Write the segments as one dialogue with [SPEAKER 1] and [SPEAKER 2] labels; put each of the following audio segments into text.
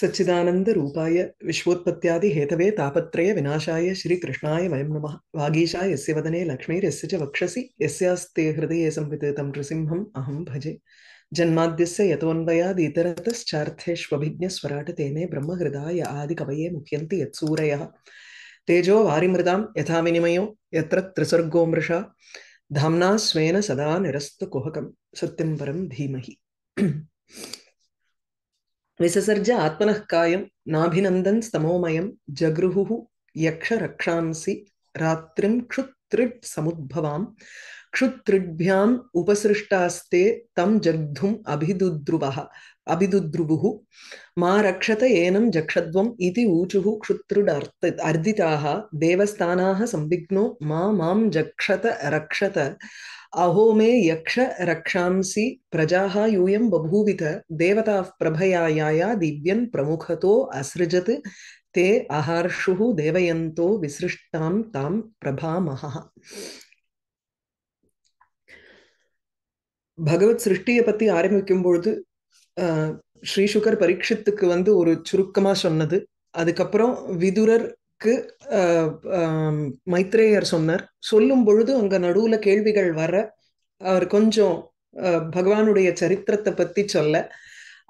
[SPEAKER 1] सच्चिदानंद रूपाय Hathaway तापत्रय विनाशाय श्री कृष्णाय वयं नमः वागीशाय यस्य वदने लक्ष्मीर्यस्य च वक्षसि यस्यास्ते हृदये संविततं नृसिंहम् अहं भजे जन्माद्यस्य इतरतश्चार्थेष्वभिज्ञ स्वराट तेने ब्रह्म हृदाय आदि कवये मुख्यन्ति यत्सूरयः तेजो वारिमृदां यथा विनिमयो यत्र त्रिसर्गो मृषा धाम्ना स्वेन सदा निरस्तकुहकं सत्यं परं धीमहि விசசர்ஜ ஆத்மனக்காயம் நாபிநந்தன் ஸ்தமோமயம் ஜக்ருஹு யக்ஷ ரக்ஷாம்சி ராத்திரிம் க்ஷுத்ரிட் சமுத்பவாம் க்ஷுத்ரிட்பியாம் உபசிருஷ்டாஸ்தே தம் ஜக்தும் அபிதுத்ருவஹ அபிதுத்ருபுஹு மா ரக்ஷத ஏனம் ஜக்ஷத்வம் இது ஊச்சுஹு க்ஷுத்ருட் அர்த்த அர்திதாக தேவஸ்தானாக சம்பிக்னோ மா மாம் ஜக்ஷத ரக்ஷத அஹோமே யக்ஷ ரக்ஷாம்சி பிரஜாஹ யூயம் பபூவித தேவதா பிரபயாயாயா திவ்யன் பிரமுகதோ அசிருஜத் தே அஹார்ஷு தேவயந்தோ விசிருஷ்டாம் தாம் பிரபாமகா பகவத் சிருஷ்டியை பத்தி ஆரம்பிக்கும் பொழுது ஸ்ரீசுகர் பரீட்சத்துக்கு வந்து ஒரு சுருக்கமா சொன்னது அதுக்கப்புறம் விதுரர் அவருக்கு மைத்ரேயர் சொன்னார் சொல்லும் பொழுது அங்க நடுவுல கேள்விகள் வர அவர் கொஞ்சம் பகவானுடைய சரித்திரத்தை பத்தி சொல்ல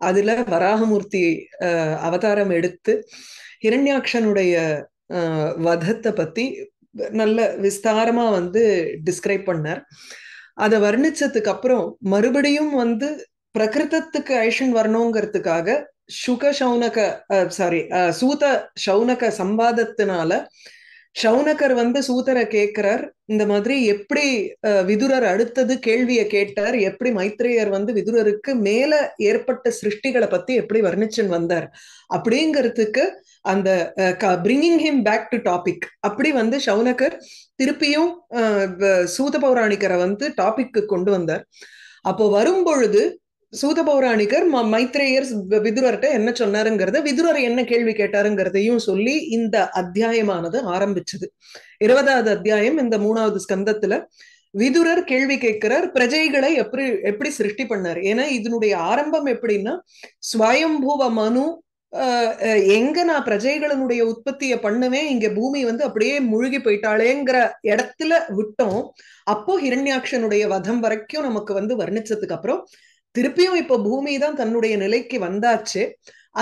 [SPEAKER 1] அதுல வராகமூர்த்தி அவதாரம் எடுத்து ஹிரண்யாட்சனுடைய வதத்தை பத்தி நல்ல விஸ்தாரமா வந்து டிஸ்கிரைப் பண்ணார் அதை வர்ணிச்சதுக்கு அப்புறம் மறுபடியும் வந்து பிரகிருதத்துக்கு ஐஷன் வரணுங்கிறதுக்காக சுக சௌனக சாரி சூத சௌனக சம்பாதத்தினால சௌனகர் வந்து சூதரை கேட்கிறார் இந்த மாதிரி எப்படி விதுரர் அடுத்தது கேள்வியை கேட்டார் எப்படி மைத்ரேயர் வந்து விதுரருக்கு மேல ஏற்பட்ட சிருஷ்டிகளை பத்தி எப்படி வர்ணிச்சுன்னு வந்தார் அப்படிங்கிறதுக்கு அந்த bringing him back to topic அப்படி வந்து சௌனகர் திருப்பியும் சூத பௌராணிக்கரை வந்து டாபிக்கு கொண்டு வந்தார் அப்போ வரும்பொழுது சூத பௌராணிகர் மைத்ரேயர் விதுரர்கிட்ட என்ன சொன்னாருங்கிறத விதுரர் என்ன கேள்வி கேட்டாருங்கிறதையும் சொல்லி இந்த அத்தியாயமானது ஆரம்பிச்சது இருபதாவது அத்தியாயம் இந்த மூணாவது ஸ்கந்தத்துல விதுரர் கேள்வி கேட்கிறார் பிரஜைகளை எப்படி எப்படி சிருஷ்டி பண்ணார் ஏன்னா இதனுடைய ஆரம்பம் எப்படின்னா ஸ்வயம்பூவ மனு எங்க நான் பிரஜைகளினுடைய உற்பத்திய பண்ணுவேன் இங்க பூமி வந்து அப்படியே முழுகி போயிட்டாளேங்கிற இடத்துல விட்டோம் அப்போ ஹிரண்யாட்சனுடைய வதம் வரைக்கும் நமக்கு வந்து வர்ணிச்சதுக்கு அப்புறம் திருப்பியும் இப்ப பூமி தான் தன்னுடைய நிலைக்கு வந்தாச்சு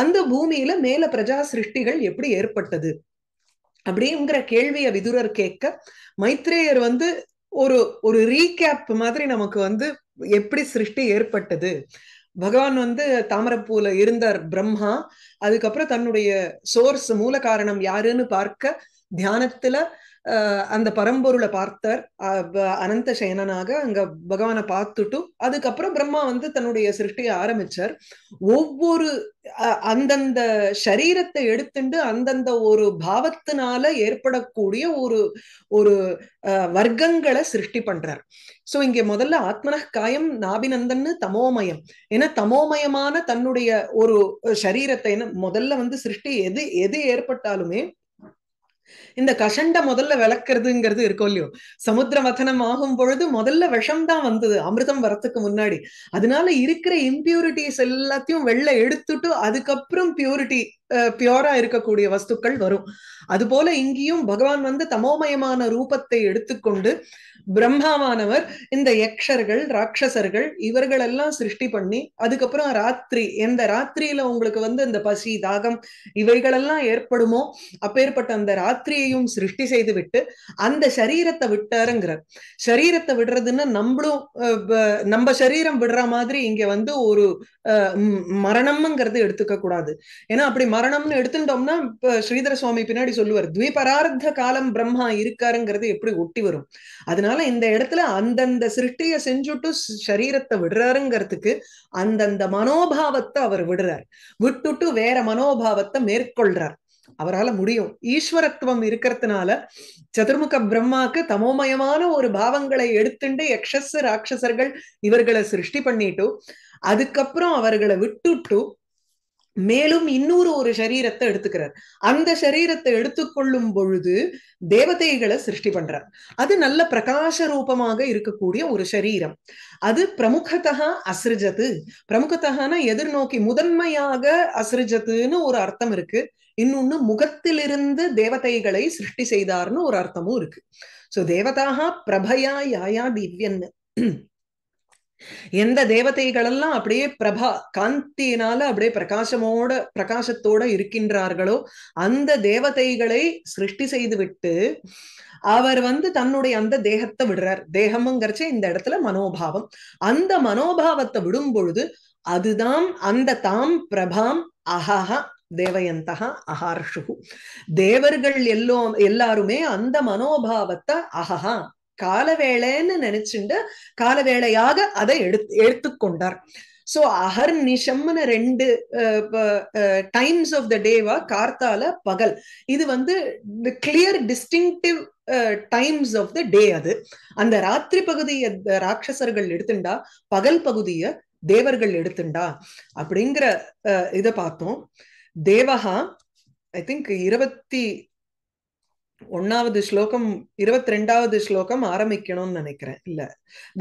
[SPEAKER 1] அந்த பூமியில மேல பிரஜா சிருஷ்டிகள் எப்படி ஏற்பட்டது அப்படிங்கிற கேள்வியை விதுரர் கேட்க மைத்ரேயர் வந்து ஒரு ஒரு ரீகேப் மாதிரி நமக்கு வந்து எப்படி சிருஷ்டி ஏற்பட்டது பகவான் வந்து தாமரப்பூல இருந்தார் பிரம்மா அதுக்கப்புறம் தன்னுடைய சோர்ஸ் மூல காரணம் யாருன்னு பார்க்க தியானத்துல அந்த பரம்பொருளை பார்த்தார் அனந்த சயனனாக அங்க பகவானை பார்த்துட்டு அதுக்கப்புறம் பிரம்மா வந்து தன்னுடைய சிருஷ்டியை ஆரம்பிச்சார் ஒவ்வொரு அந்தந்த சரீரத்தை எடுத்துண்டு அந்தந்த ஒரு பாவத்தினால ஏற்படக்கூடிய ஒரு ஒரு வர்க்கங்களை சிருஷ்டி பண்றார் சோ இங்க முதல்ல ஆத்மன காயம் நாபிநந்தன் தமோமயம் ஏன்னா தமோமயமான தன்னுடைய ஒரு சரீரத்தை முதல்ல வந்து சிருஷ்டி எது எது ஏற்பட்டாலுமே இந்த கஷண்ட முதல்ல விளக்குறதுங்கிறது இருக்கும் இல்லையோ சமுத்திர மதனம் ஆகும் பொழுது முதல்ல விஷம் தான் வந்தது அமிர்தம் வரத்துக்கு முன்னாடி அதனால இருக்கிற இம்பியூரிட்டிஸ் எல்லாத்தையும் வெளில எடுத்துட்டு அதுக்கப்புறம் பியூரிட்டி பியூரா இருக்கக்கூடிய வஸ்துக்கள் வரும் அது போல இங்கேயும் பகவான் வந்து தமோமயமான ரூபத்தை எடுத்துக்கொண்டு பிரம்மாவானவர் இந்த யக்ஷர்கள் ராட்சசர்கள் எல்லாம் சிருஷ்டி பண்ணி அதுக்கப்புறம் ராத்திரி எந்த ராத்திரியில உங்களுக்கு வந்து இந்த பசி தாகம் இவைகளெல்லாம் ஏற்படுமோ அப்பேற்பட்ட அந்த ராத்திரியையும் சிருஷ்டி செய்து விட்டு அந்த சரீரத்தை விட்டாருங்கிறார் சரீரத்தை விடுறதுன்னா நம்மளும் நம்ம சரீரம் விடுற மாதிரி இங்க வந்து ஒரு மரணம்ங்கிறது எடுத்துக்க கூடாது ஏன்னா அப்படி மரணம்னு எடுத்துட்டோம்னா இப்ப ஸ்ரீதர சுவாமி பின்னாடி சொல்லுவார் துவிபரார்த்த காலம் பிரம்மா இருக்காருங்கிறது எப்படி ஒட்டி வரும் அதனால அதனால இந்த இடத்துல அந்தந்த சிருஷ்டிய செஞ்சுட்டு சரீரத்தை விடுறாருங்கிறதுக்கு அந்தந்த மனோபாவத்தை அவர் விடுறார் விட்டுட்டு வேற மனோபாவத்தை மேற்கொள்றார் அவரால் முடியும் ஈஸ்வரத்துவம் இருக்கிறதுனால சதுர்முக பிரம்மாக்கு தமோமயமான ஒரு பாவங்களை எடுத்துண்டு எக்ஷஸ் ராட்சசர்கள் இவர்களை சிருஷ்டி பண்ணிட்டு அதுக்கப்புறம் அவர்களை விட்டுட்டு மேலும் இன்னொரு ஒரு சரீரத்தை எடுத்துக்கிறார் அந்த சரீரத்தை எடுத்துக்கொள்ளும் பொழுது தேவதைகளை சிருஷ்டி பண்றார் அது நல்ல பிரகாச ரூபமாக இருக்கக்கூடிய ஒரு சரீரம் அது பிரமுகத்தக அசிருஜத்து பிரமுகத்தகனா எதிர்நோக்கி முதன்மையாக அசிருஜத்துன்னு ஒரு அர்த்தம் இருக்கு இன்னொன்னு முகத்திலிருந்து தேவதைகளை சிருஷ்டி செய்தார்னு ஒரு அர்த்தமும் இருக்கு சோ தேவதாக பிரபயா யாயா திவ்யன்னு எந்த தேவதைகளெல்லாம் அப்படியே பிரபா காந்தியினால அப்படியே பிரகாசமோட பிரகாசத்தோட இருக்கின்றார்களோ அந்த தேவதைகளை சிருஷ்டி செய்து விட்டு அவர் வந்து தன்னுடைய அந்த தேகத்தை விடுறார் தேகமுங்கிறச்ச இந்த இடத்துல மனோபாவம் அந்த மனோபாவத்தை விடும் பொழுது அதுதான் அந்த தாம் பிரபாம் அஹஹ தேவயந்தகா அஹார்ஷு தேவர்கள் எல்லோ எல்லாருமே அந்த மனோபாவத்தை அஹஹா காலவேளைன்னு நினைச்சுண்டு காலவேளையாக அதை எடுத்து எடுத்துக்கொண்டார் சோ அகர் நிஷம்னு ரெண்டு டைம்ஸ் ஆஃப் த டேவா கார்த்தால பகல் இது வந்து clear distinctive times of the day அது அந்த ராத்திரி பகுதியை ராட்சசர்கள் எடுத்துண்டா பகல் பகுதிய தேவர்கள் எடுத்துண்டா அப்படிங்கிற இதை பார்த்தோம் தேவகா ஐ திங்க் இருபத்தி ஒன்னாவது ஸ்லோகம் இருபத்தி ரெண்டாவது ஸ்லோகம் ஆரம்பிக்கணும்னு நினைக்கிறேன் இல்ல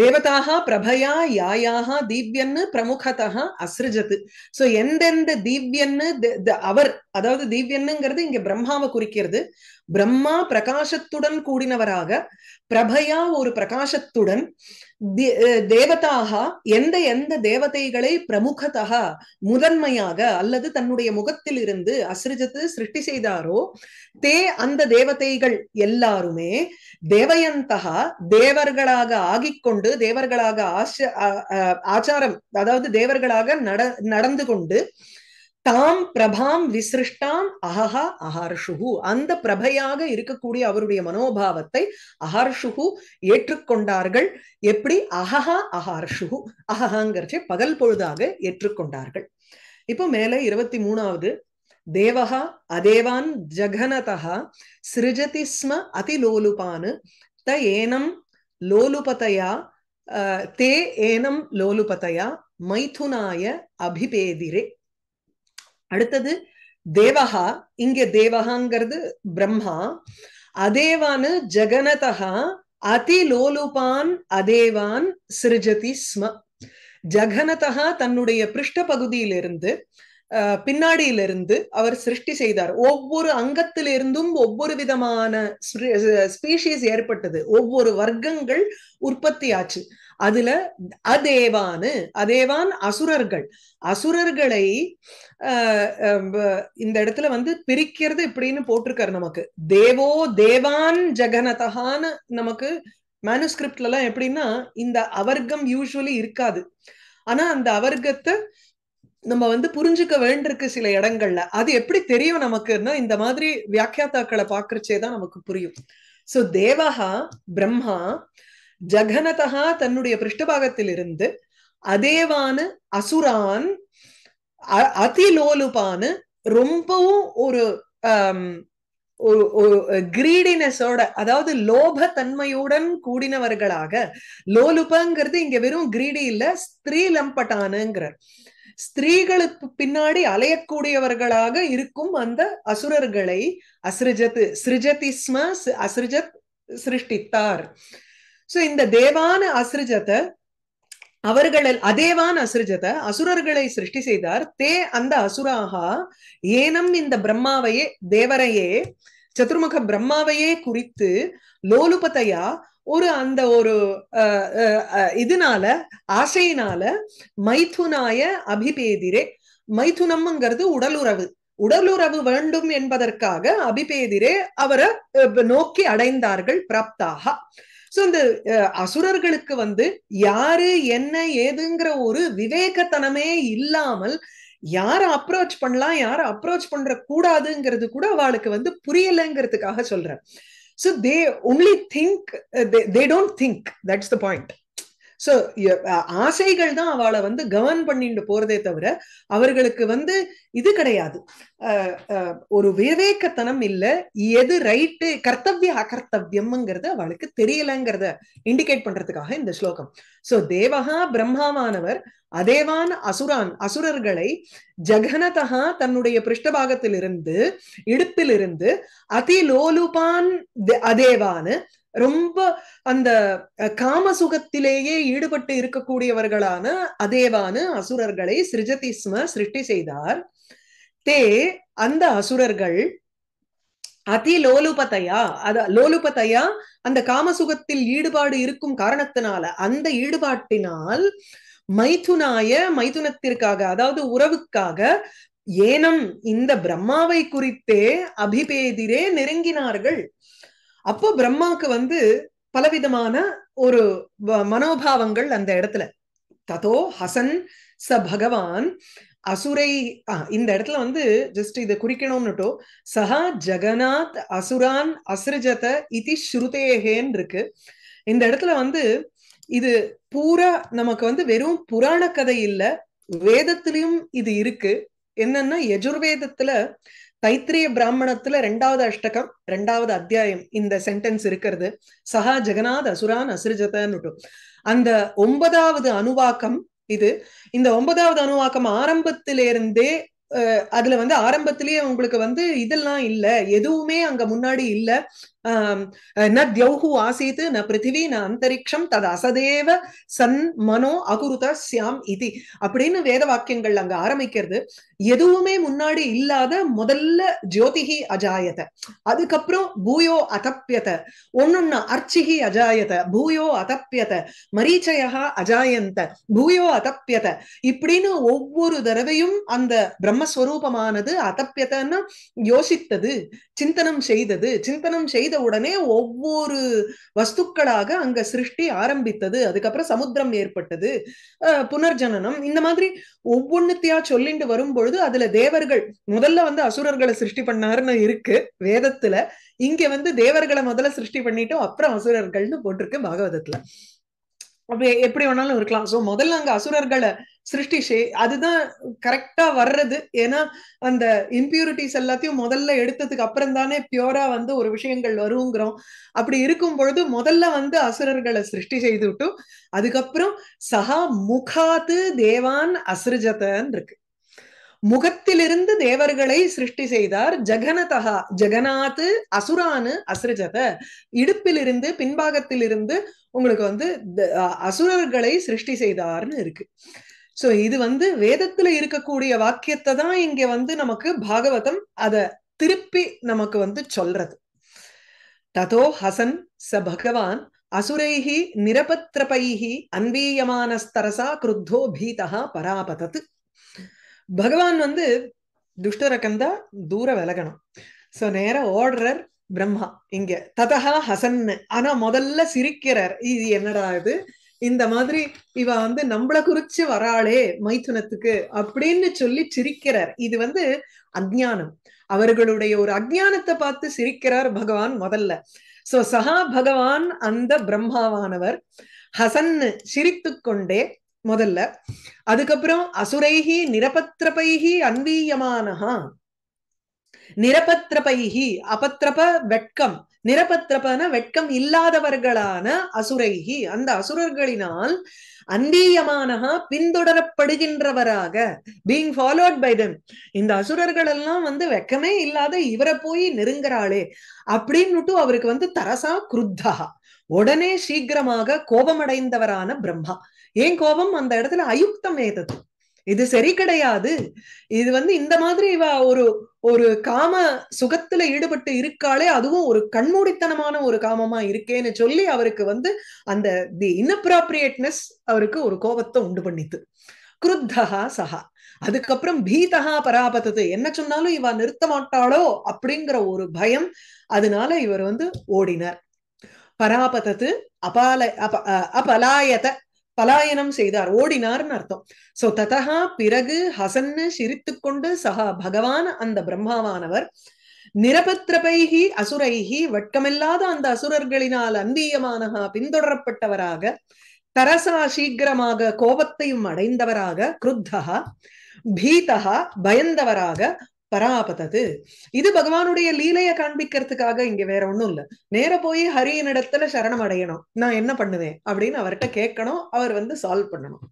[SPEAKER 1] தேவதாக பிரபயா யாயாக தீவ்யன்னு பிரமுகதா அசிருஜத்து சோ எந்தெந்த தீவ்யன்னு அவர் அதாவது தீவ்யன்னுங்கிறது இங்க பிரம்மாவை குறிக்கிறது பிரம்மா பிரகாசத்துடன் கூடினவராக பிரபயா ஒரு பிரகாசத்துடன் தேவதாக எந்த எந்த தேவதைகளை பிரமுகதாக முதன்மையாக அல்லது தன்னுடைய முகத்தில் இருந்து அசிரிஜத்து சிருஷ்டி செய்தாரோ தே அந்த தேவதைகள் எல்லாருமே தேவயந்தகா தேவர்களாக ஆகிக்கொண்டு தேவர்களாக ஆச ஆச்சாரம் அதாவது தேவர்களாக நட நடந்து கொண்டு தாம் பிரபாம் விசிருஷ்டாம் அஹஹா அஹர்ஷுஹு அந்த பிரபையாக இருக்கக்கூடிய அவருடைய மனோபாவத்தை அஹர்ஷுஹு ஏற்றுக்கொண்டார்கள் எப்படி அஹஹா அஹர்ஷுஹு அஹஹாங்கிறச்சே பகல் பொழுதாக ஏற்றுக்கொண்டார்கள் இப்போ மேலே இருபத்தி மூணாவது தேவகா அதேவான் ஜகனதா சிருஜதி ஸ்ம அதிலோலுபானு த ஏனம் லோலுபதையா தே ஏனம் லோலுபதையா மைதுனாய அபிபேதிரே அடுத்தது தேவகா இங்க தேவகாங்கிறது பிரம்மா அதேவானு ஜெகனதா அதிலோலுபான் அதேவான் சிருஜதி ஸ்ம ஜகனதா தன்னுடைய பிருஷ்ட பகுதியிலிருந்து பின்னாடியிலிருந்து அவர் சிருஷ்டி செய்தார் ஒவ்வொரு அங்கத்திலிருந்தும் ஒவ்வொரு விதமான ஸ்பீஷீஸ் ஏற்பட்டது ஒவ்வொரு வர்க்கங்கள் உற்பத்தி ஆச்சு அதுல அதேவானு அதேவான் அசுரர்கள் அசுரர்களை இந்த இடத்துல வந்து பிரிக்கிறது இப்படின்னு போட்டிருக்காரு நமக்கு தேவோ தேவான் ஜெகநதகான்னு நமக்கு மேனுஸ்கிரிப்ட்ல எல்லாம் எப்படின்னா இந்த அவர்க்கம் யூஸ்வலி இருக்காது ஆனா அந்த அவர்க்கத்தை நம்ம வந்து புரிஞ்சுக்க வேண்டியிருக்கு சில இடங்கள்ல அது எப்படி தெரியும் நமக்குன்னா இந்த மாதிரி வியாக்கியாத்தாக்களை பாக்குறச்சே தான் நமக்கு புரியும் சோ தேவஹா பிரம்மா ஜகனதகா தன்னுடைய பிருஷ்டபாகத்திலிருந்து அதேவான அசுரான் அதிலோலுபானு ரொம்பவும் ஒரு கிரீடினஸோட அதாவது லோப தன்மையுடன் கூடினவர்களாக லோலுபங்கிறது இங்க வெறும் கிரீடி இல்ல ஸ்திரீ லம்பட்டானுங்கிறார் ஸ்திரீகளுக்கு பின்னாடி அலையக்கூடியவர்களாக இருக்கும் அந்த அசுரர்களை அசிருஜத்து ஸ்ரிஜதிஸ்ம அசிருஜத் சிருஷ்டித்தார் சோ இந்த தேவான அசிருஜத்தை அவர்கள் அதேவான் அசுரஜத அசுரர்களை சிருஷ்டி செய்தார் தே அந்த அசுராகா ஏனம் இந்த பிரம்மாவையே தேவரையே சதுர்முக பிரம்மாவையே குறித்து லோலுபதையா ஒரு அந்த ஒரு இதனால ஆசையினால மைதுனாய அபிபேதிரே மைதுனம்ங்கிறது உடலுறவு உடலுறவு வேண்டும் என்பதற்காக அபிபேதிரே அவரை நோக்கி அடைந்தார்கள் பிராப்தாக சோ இந்த அசுரர்களுக்கு வந்து யாரு என்ன ஏதுங்கிற ஒரு விவேகத்தனமே இல்லாமல் யார அப்ரோச் பண்ணலாம் யார அப்ரோச் பண்ற கூடாதுங்கிறது கூட அவளுக்கு வந்து புரியலைங்கிறதுக்காக சொல்றேன் so they only think they don't think that's the point so ஆசைகள் தான் அவளை வந்து கவர்ன் பண்ணிட்டு போறதே தவிர அவர்களுக்கு வந்து இது கிடையாது ஒரு விவேக்கத்தனம் இல்ல எது ரைட்டு கர்த்தவிய அகர்த்தவியம்ங்கிறது அவளுக்கு தெரியலங்கிறத இண்டிகேட் பண்றதுக்காக இந்த ஸ்லோகம் சோ தேவகா பிரம்மாவானவர் அதேவான் அசுரான் அசுரர்களை ஜகனதகா தன்னுடைய பிருஷ்டபாகத்திலிருந்து இடுப்பிலிருந்து அதிலோலுபான் அதேவான்னு ரொம்ப அந்த காம சுகத்திலேயே ஈடுபட்டு இருக்கக்கூடியவர்களான அதேவான அசுரர்களை சிருஜதிஸ்ம சிருஷ்டி செய்தார் தே அந்த அசுரர்கள் அதி லோலுபதையா அத லோலுபதையா அந்த காமசுகத்தில் ஈடுபாடு இருக்கும் காரணத்தினால அந்த ஈடுபாட்டினால் மைதுனாய மைதுனத்திற்காக அதாவது உறவுக்காக ஏனம் இந்த பிரம்மாவை குறித்தே அபிபேதிரே நெருங்கினார்கள் அப்போ பிரம்மாவுக்கு வந்து பலவிதமான ஒரு மனோபாவங்கள் அந்த இடத்துல ததோ ஹசன் ச பகவான் அசுரை இந்த இடத்துல வந்து ஜஸ்ட் இதை குறிக்கணும்னுட்டோ சஹா ஜெகநாத் அசுரான் அசுரஜத இதி ஸ்ருதேகேன்னு இருக்கு இந்த இடத்துல வந்து இது பூரா நமக்கு வந்து வெறும் புராண கதை இல்ல வேதத்திலையும் இது இருக்கு என்னன்னா யஜுர்வேதத்துல தைத்திரிய பிராமணத்துல ரெண்டாவது அஷ்டகம் ரெண்டாவது அத்தியாயம் இந்த சென்டென்ஸ் இருக்கிறது சஹா ஜெகநாத் அசுரான் அசுரஜதன்னுட்டு அந்த ஒன்பதாவது அணுவாக்கம் இது இந்த ஒன்பதாவது அணுவாக்கம் ஆரம்பத்திலிருந்தே அதுல வந்து ஆரம்பத்திலேயே உங்களுக்கு வந்து இதெல்லாம் இல்ல எதுவுமே அங்க முன்னாடி இல்ல न ஆசீத் ந न பிருத்திவி ந அந்தரிக்ஷம் தது அசதேவ சன் மனோ அகுருத சியாம் இது அப்படின்னு வேத வாக்கியங்கள் அங்க ஆரம்பிக்கிறது எதுவுமே முன்னாடி இல்லாத முதல்ல ஜோதிஹி அஜாயத அதுக்கப்புறம் பூயோ அதப்பியத ஒன்னொன்னு அர்ச்சிஹி அஜாயத பூயோ அதப்பியத மரீச்சயா அஜாயந்த பூயோ அதப்பியத இப்படின்னு ஒவ்வொரு தடவையும் அந்த பிரம்மஸ்வரூபமானது அதப்பியதன்னு யோசித்தது சிந்தனம் செய்தது சிந்தனம் செய்த உடனே ஒவ்வொரு வஸ்துக்களாக அங்க சிருஷ்டி ஆரம்பித்தது அதுக்கப்புறம் சமுத்திரம் ஏற்பட்டது புனர்ஜனனம் இந்த மாதிரி ஒவ்வொன்னுத்தையா சொல்லிட்டு வரும் பொழுது அதுல தேவர்கள் முதல்ல வந்து அசுரர்களை சிருஷ்டி பண்ணாருன்னு இருக்கு வேதத்துல இங்க வந்து தேவர்களை முதல்ல சிருஷ்டி பண்ணிட்டோம் அப்புறம் அசுரர்கள்னு போட்டிருக்கு பாகவதத்துல அப்படி எப்படி வேணாலும் இருக்கலாம் ஸோ முதல்ல அங்க அசுரர்களை சிருஷ்டி அதுதான் கரெக்டா வர்றது ஏன்னா அந்த இம்பியூரிட்டிஸ் எல்லாத்தையும் முதல்ல எடுத்ததுக்கு அப்புறம் தானே பியூரா வந்து ஒரு விஷயங்கள் வருங்கிறோம் அப்படி இருக்கும் பொழுது முதல்ல வந்து அசுரர்களை சிருஷ்டி செய்து விட்டு அதுக்கப்புறம் சஹா முகாத்து தேவான் அசுரஜதன் இருக்கு முகத்திலிருந்து தேவர்களை சிருஷ்டி செய்தார் ஜெகனதகா ஜெகநாத்து அசுரானு அசுரஜத இடுப்பிலிருந்து பின்பாகத்திலிருந்து உங்களுக்கு வந்து அசுரர்களை சிருஷ்டி செய்தார்னு இருக்கு சோ இது வந்து வேதத்துல இருக்கக்கூடிய வாக்கியத்தை தான் இங்க வந்து நமக்கு பாகவதம் அத திருப்பி நமக்கு வந்து சொல்றது ததோ ஹசன் ச பகவான் அசுரைஹி நிரபத்ரபைஹி ஸ்தரசா கிருத்தோ பீதா பராபதத்து பகவான் வந்து துஷ்டரக்கந்தா தூர விலகணும் சோ நேர ஓடுறார் பிரம்மா இங்க ததா ஹசன் ஆனா முதல்ல சிரிக்கிறார் இது என்னடா இது இந்த மாதிரி இவ வந்து நம்மள குறிச்சு வராளே மைத்துனத்துக்கு அப்படின்னு சொல்லி சிரிக்கிறார் இது வந்து அஜானம் அவர்களுடைய ஒரு அஜானத்தை பார்த்து சிரிக்கிறார் பகவான் முதல்ல சோ சஹா பகவான் அந்த பிரம்மாவானவர் ஹசன்னு சிரித்து கொண்டே முதல்ல அதுக்கப்புறம் அசுரைஹி நிரபத்திரபைகி அன்வீயமானஹா நிரபத்திரபைகி அபத்திரப வெட்கம் நிரபத்திரபன வெட்கம் இல்லாதவர்களான அசுரைஹி அந்த அசுரர்களினால் அன்பீயமானஹா பின்தொடரப்படுகின்றவராக பீங் ஃபாலோட் பை தெம் இந்த அசுரர்கள் எல்லாம் வந்து வெக்கமே இல்லாத இவரை போய் நெருங்குறாளே அப்படின்னுட்டு அவருக்கு வந்து தரசா குருத்தா உடனே சீக்கிரமாக கோபமடைந்தவரான பிரம்மா ஏன் கோபம் அந்த இடத்துல அயுக்தம் ஏதது இது சரி கிடையாது இது வந்து இந்த மாதிரி இவ ஒரு ஒரு காம சுகத்துல ஈடுபட்டு இருக்காளே அதுவும் ஒரு கண்மூடித்தனமான ஒரு காமமா இருக்கேன்னு சொல்லி அவருக்கு வந்து அந்த தி இன்அப்ராப்ரியேட்னஸ் அவருக்கு ஒரு கோபத்தை உண்டு பண்ணித்து குருத்தகா சஹா அதுக்கப்புறம் பீதகா பராபத்தது என்ன சொன்னாலும் இவ நிறுத்த மாட்டாளோ அப்படிங்கிற ஒரு பயம் அதனால இவர் வந்து ஓடினார் பராபத்தது அபால அப அபலாயத்தை பலாயனம் செய்தார் ஓடினார்னு அர்த்தம் சோ ததகா பிறகு ஹசன்னு சிரித்து கொண்டு சகா பகவான் அந்த பிரம்மாவானவர் நிரபத்ரபைகி அசுரைகி வட்கமில்லாத அந்த அசுரர்களினால் அந்தீயமானகா பின்தொடரப்பட்டவராக தரசா சீக்கிரமாக கோபத்தையும் அடைந்தவராக குருத்தகா பீதகா பயந்தவராக பராபதது இது பகவானுடைய லீலைய காண்பிக்கிறதுக்காக இங்க வேற ஒண்ணும் இல்ல நேர போய் ஹரியின் இடத்துல சரணம் அடையணும் நான் என்ன பண்ணுவேன் அப்படின்னு அவர்கிட்ட கேட்கணும் அவர் வந்து சால்வ் பண்ணணும்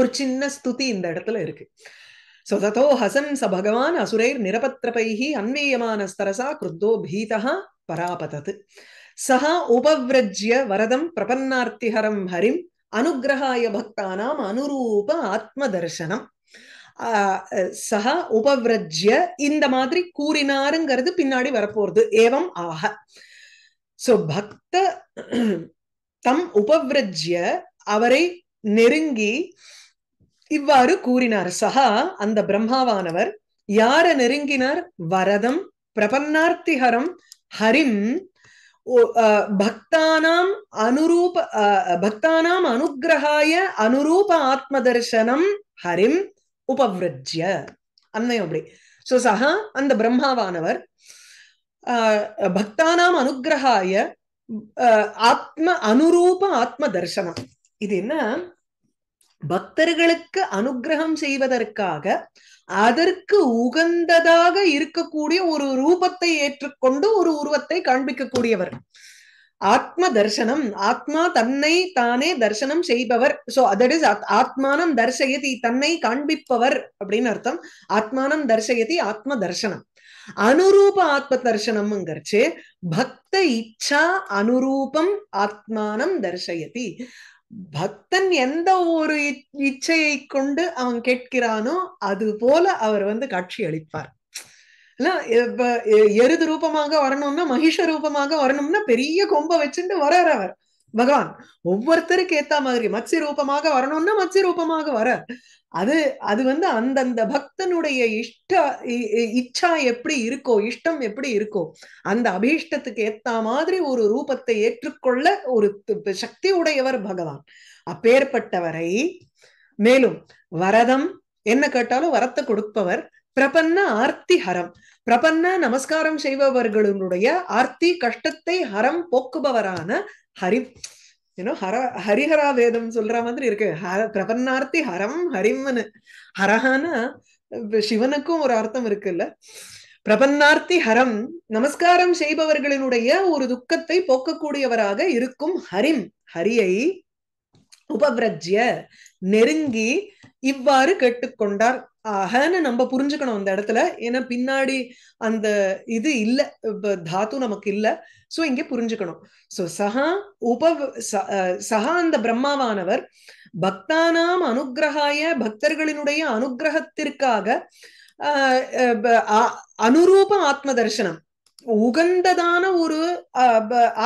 [SPEAKER 1] ஒரு சின்ன ஸ்துதி இந்த இடத்துல இருக்கு சொததோ ஹசன் ச பகவான் அசுரைர் பைகி அன்வீயமான ஸ்தரசா குருத்தோ பீதா பராபதது சஹா உபவிரஜ்ய வரதம் பிரபன்னார்த்திஹரம் ஹரிம் அனுகிரகாய பக்தானாம் அனுரூப ஆத்ம தர்சனம் சக உபவிரஜ்ய இந்த மாதிரி கூறினாருங்கிறது பின்னாடி வரப்போறது ஏவம் ஆக சோ பக்த தம் உபவிரஜ்ய அவரை நெருங்கி இவ்வாறு கூறினார் சஹா அந்த பிரம்மாவானவர் யார நெருங்கினார் வரதம் பிரபன்னார்த்திகரம் ஹரிம் பக்தானாம் அனுரூப பக்தானாம் அனுகிரகாய அனுரூப ஆத்ம தர்சனம் ஹரிம் உபவிரஜ்ய அன்னையும் அப்படி சோ சஹா அந்த பிரம்மாவானவர் பக்தானாம் அனுகிரகாய ஆத்ம அனுரூப ஆத்ம தர்சனம் இது என்ன பக்தர்களுக்கு அனுகிரகம் செய்வதற்காக அதற்கு உகந்ததாக இருக்கக்கூடிய ஒரு ரூபத்தை ஏற்றுக்கொண்டு ஒரு உருவத்தை காண்பிக்கக்கூடியவர் ஆத்ம தர்சனம் ஆத்மா தன்னை தானே தர்சனம் செய்பவர் சோ அதட் இஸ் ஆத்மானம் தர்சயதி தன்னை காண்பிப்பவர் அப்படின்னு அர்த்தம் ஆத்மானம் தர்சயதி ஆத்ம தர்சனம் அனுரூப ஆத்ம தர்சனம்ங்கிறச்சு பக்த இச்சா அனுரூபம் ஆத்மானம் தர்சயதி பக்தன் எந்த ஒரு இச்சையை கொண்டு அவன் கேட்கிறானோ அது போல அவர் வந்து காட்சி அளிப்பார் எருது ரூபமாக வரணும்னா மகிஷ ரூபமாக வரணும்னா பெரிய கொம்ப வச்சுட்டு வராரு அவர் பகவான் ஒவ்வொருத்தருக்கு ஏத்த மாதிரி மத்ய ரூபமாக வரணும்னா மத்ய ரூபமாக வர அது அது வந்து அந்தந்த பக்தனுடைய இஷ்ட இச்சா எப்படி இருக்கோ இஷ்டம் எப்படி இருக்கோ அந்த அபீஷ்டத்துக்கு ஏத்த மாதிரி ஒரு ரூபத்தை ஏற்றுக்கொள்ள ஒரு சக்தி உடையவர் பகவான் அப்பேற்பட்டவரை மேலும் வரதம் என்ன கேட்டாலும் வரத்தை கொடுப்பவர் பிரபன்ன ஆர்த்தி ஹரம் பிரபன்ன நமஸ்காரம் செய்பவர்களுடைய ஆர்த்தி கஷ்டத்தை ஹரம் போக்குபவரான ஹரி ஏன்னோ ஹர ஹரிஹரா வேதம் சொல்ற மாதிரி இருக்கு ஹர பிரபன்னார்த்தி ஹரம் ஹரிம்னு ஹரஹானா சிவனுக்கும் ஒரு அர்த்தம் இருக்குல்ல பிரபன்னார்த்தி ஹரம் நமஸ்காரம் செய்பவர்களினுடைய ஒரு துக்கத்தை போக்கக்கூடியவராக இருக்கும் ஹரிம் ஹரியை உபவிரஜ்ய நெருங்கி இவ்வாறு கேட்டுக்கொண்டார் அஹன்னு நம்ம புரிஞ்சுக்கணும் அந்த இடத்துல ஏன்னா பின்னாடி அந்த இது இல்ல தாத்து நமக்கு இல்ல சோ இங்கே புரிஞ்சுக்கணும் சோ சஹா உப சஹா அந்த பிரம்மாவானவர் பக்தானாம் அனுகிரகாய பக்தர்களினுடைய அனுகிரகத்திற்காக அனுரூப ஆத்ம தரிசனம் உகந்ததான ஒரு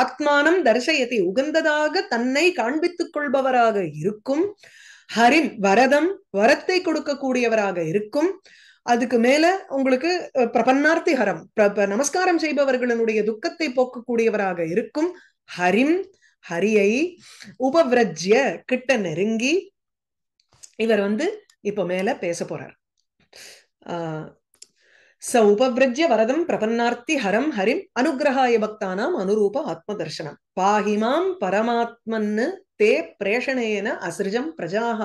[SPEAKER 1] ஆத்மானம் தரிசயத்தை உகந்ததாக தன்னை காண்பித்துக் கொள்பவராக இருக்கும் ஹரின் வரதம் வரத்தை கொடுக்கக்கூடியவராக இருக்கும் அதுக்கு மேல உங்களுக்கு பிரபன்னார்த்தி ஹரம் நமஸ்காரம் செய்பவர்களுடைய துக்கத்தை போக்கக்கூடியவராக இருக்கும் ஹரிம் ஹரியை உபவிரஜ்ய கிட்ட நெருங்கி இவர் வந்து இப்ப மேல பேச போறார் ச உபவிரஜ்ய வரதம் பிரபன்னார்த்தி ஹரம் ஹரிம் அனுகிரகாய பக்தானாம் அனுரூப ஆத்ம தர்சனம் பாஹிமாம் பரமாத்மன்னு ते प्रेषणेन असृजं प्रजाः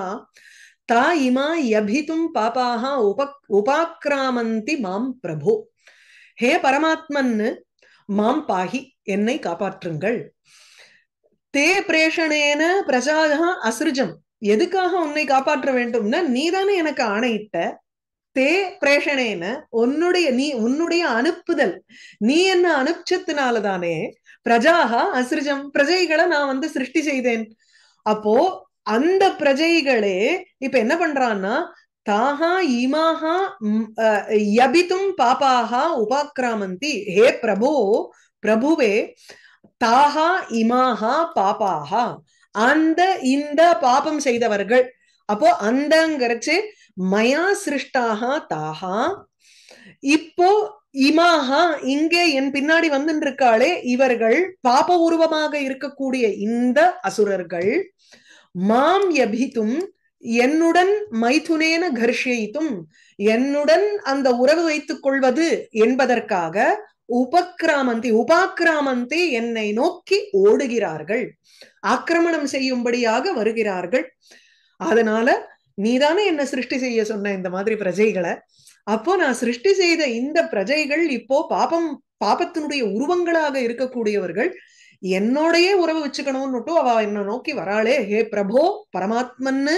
[SPEAKER 1] తా ఇమా యభితుం పాపాహ ఉప ఉపాక్రామంతి మాం ప్రభో ஹே பரமாத்மன் மாம் பாகி என்னை காப்பாற்றுங்கள் தே பிரேஷணேன பிரஜாதா அசிருஜம் எதுக்காக உன்னை காப்பாற்ற வேண்டும்னா நீ தானே எனக்கு ஆணையிட்ட தே பிரேஷணேன உன்னுடைய நீ உன்னுடைய அனுப்புதல் நீ என்ன அனுப்பிச்சதுனால தானே பிரஜாகா அசிருஜம் பிரஜைகளை நான் வந்து சிருஷ்டி செய்தேன் அப்போ அந்த பிரஜைகளே இப்ப என்ன பண்றான்னா தாஹா இமாஹா யபிதும் பாபாஹா உபாக்கிராமந்தி ஹே பிரபு பிரபுவே தாஹா இமாஹா பாபாஹா அந்த இந்த பாபம் செய்தவர்கள் அப்போ அந்தங்கிறச்சு மயா சிருஷ்டாக தாஹா இப்போ இமாஹா இங்கே என் பின்னாடி வந்துருக்காளே இவர்கள் பாப உருவமாக இருக்கக்கூடிய இந்த அசுரர்கள் மாம் எபிதும் என்னுடன் மைதுனேன கர்ஷயித்தும் என்னுடன் அந்த உறவு வைத்துக் கொள்வது என்பதற்காக உபக்கிராமந்தி உபாக்கிராமந்தி என்னை நோக்கி ஓடுகிறார்கள் ஆக்கிரமணம் செய்யும்படியாக வருகிறார்கள் அதனால நீதானே என்ன சிருஷ்டி செய்ய சொன்ன இந்த மாதிரி பிரஜைகளை அப்போ நான் சிருஷ்டி செய்த இந்த பிரஜைகள் இப்போ பாபம் பாபத்தினுடைய உருவங்களாக இருக்கக்கூடியவர்கள் என்னோடையே உறவு வச்சுக்கணும்னு அவ என்ன நோக்கி வராளே ஹே பிரபோ பரமாத்மன்னு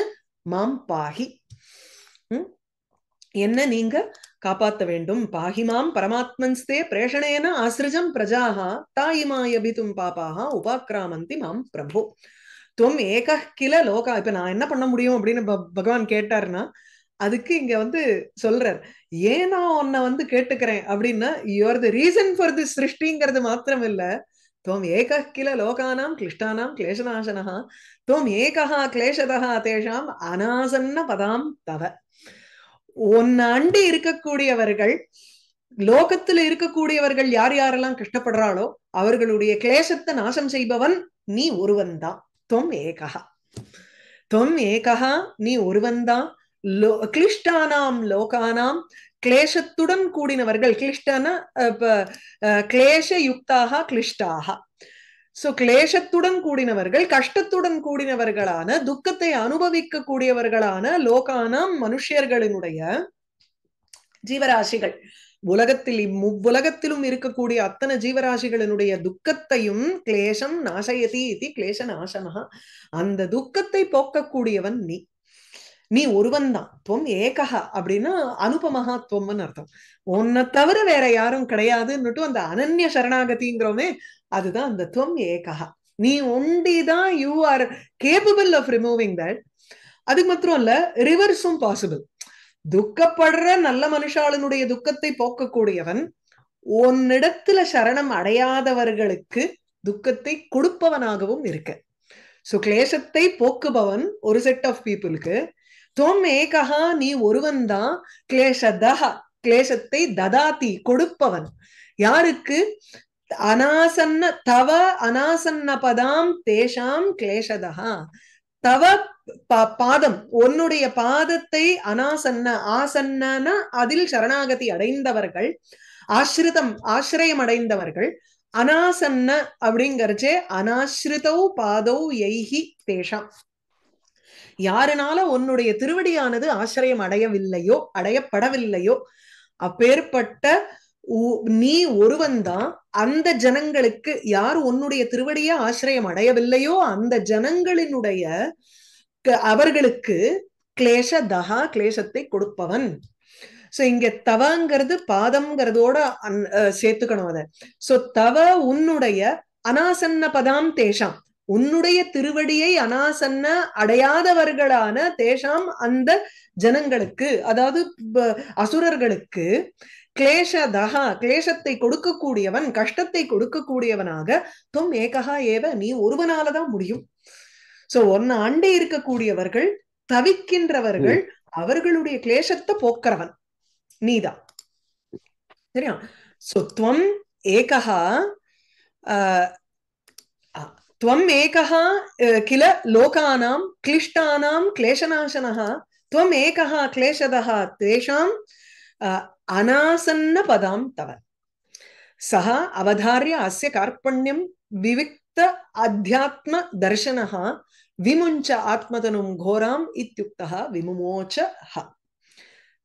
[SPEAKER 1] மாம் பாகி என்ன நீங்க காப்பாத்த வேண்டும் பாகிமாம் பரமாத்மன்ஸ்தே பிரேஷணேன ஆசிரிஜம் பிரஜாக தாயிமாயபிதும் பாப்பாக உபாக்கிராமந்தி மாம் பிரபோ துவம் ஏக கில லோகா இப்ப நான் என்ன பண்ண முடியும் அப்படின்னு பகவான் கேட்டாருன்னா அதுக்கு இங்க வந்து சொல்றார் ஏன் நான் உன்னை வந்து கேட்டுக்கிறேன் அப்படின்னா you're the reason for the சிருஷ்டிங்கிறது மாத்திரம் இல்ல துவம் ஏக கில லோகானாம் கிளிஷ்டானாம் கிளேசநாசனா தோம் ஏகா கிளேசதா தேஷாம் அனாசன்ன பதாம் தவ உன்னை அண்டி இருக்கக்கூடியவர்கள் லோகத்துல இருக்கக்கூடியவர்கள் யார் யாரெல்லாம் கஷ்டப்படுறாளோ அவர்களுடைய கிளேசத்தை நாசம் செய்பவன் நீ ஒருவன் தான் தொம் ஏகா தொம் ஏகா நீ ஒருவன் தான் கிளிஷ்டானாம் லோகானாம் கிளேஷத்துடன் கூடினவர்கள் கிளிஷ்டான கிளேஷ யுக்தாக கிளிஷ்டாக சோ கிளேஷத்துடன் கூடினவர்கள் கஷ்டத்துடன் கூடினவர்களான துக்கத்தை அனுபவிக்க கூடியவர்களான லோகானாம் மனுஷியர்களினுடைய ஜீவராசிகள் உலகத்தில் இம்முவுலகத்திலும் இருக்கக்கூடிய அத்தனை ஜீவராசிகளினுடைய துக்கத்தையும் கிளேசம் நாசயதி இது கிளேச நாசனகா அந்த துக்கத்தை போக்கக்கூடியவன் நீ நீ ஒருவன் தான் துவம் ஏகஹா அப்படின்னா அனுபமகாத்வம்னு அர்த்தம் உன்னை தவிர வேற யாரும் கிடையாதுன்னுட்டு அந்த அனன்ய சரணாகதிங்கிறோமே அதுதான் அந்த துவம் ஏகஹா நீ ஒண்டிதான் you are capable of removing that அது மாத்திரம் இல்ல ரிவர்ஸும் பாசிபிள் துக்கப்படுற நல்ல மனுஷாளனுடைய துக்கத்தை போக்கக்கூடியவன் உன்னிடத்துல சரணம் அடையாதவர்களுக்கு துக்கத்தை கொடுப்பவனாகவும் இருக்க சோ கிளேசத்தை போக்குபவன் ஒரு செட் ஆஃப் பீப்புளுக்கு துவம் ஏகஹா நீ ஒருவன்தான் கிளேஷதஹ கிளேஷத்தை ததாதி கொடுப்பவன் யாருக்கு அனாசன்ன தவ அனாசன்ன பதாம் தேஷாம் கிளேசதா தவ பாதம் உன்னுடைய பாதத்தை அனாசன்ன ஆசன்னன அதில் சரணாகதி அடைந்தவர்கள் ஆசிரிதம் ஆசிரியம் அடைந்தவர்கள் அனாசன்ன அப்படிங்கறச்சே அனாசிரிதௌ பாதௌ எய்கி தேஷாம் யாருனால உன்னுடைய திருவடியானது ஆசிரியம் அடையவில்லையோ அடையப்படவில்லையோ அப்பேற்பட்ட நீ ஒருவன்தான் அந்த ஜனங்களுக்கு யார் உன்னுடைய திருவடிய ஆசிரியம் அடையவில்லையோ அந்த ஜனங்களினுடைய அவர்களுக்கு கிளேஷ தகா கிளேசத்தை கொடுப்பவன் சோ இங்க தவங்கிறது பாதம்ங்கிறதோட சேர்த்துக்கணும் அதை சோ தவ உன்னுடைய அனாசன்ன பதாம் தேஷாம் உன்னுடைய திருவடியை அனாசன்ன அடையாதவர்களான தேஷாம் அந்த ஜனங்களுக்கு அதாவது அசுரர்களுக்கு தகா கிளேஷத்தை கொடுக்கக்கூடியவன் கஷ்டத்தை கொடுக்கக்கூடியவனாக தொம் ஏகஹா ஏவ நீ ஒருவனாலதான் முடியும் சோ ஒன்னு அண்டை இருக்கக்கூடியவர்கள் தவிக்கின்றவர்கள் அவர்களுடைய கிளேஷத்தை போக்குறவன் நீதான் சரியா சுத்வம் ஏகஹா त्वम् एकः किल लोकानां क्लिष्टानां क्लेशनाशनः त्वम् एकः क्लेशदः तेषाम् अनासन्नपदां तव सः अवधार्य अस्य कार्पण्यं विविक्त अध्यात्मदर्शनः विमुञ्च आत्मतनुं घोराम् इत्युक्तः विमुमोचः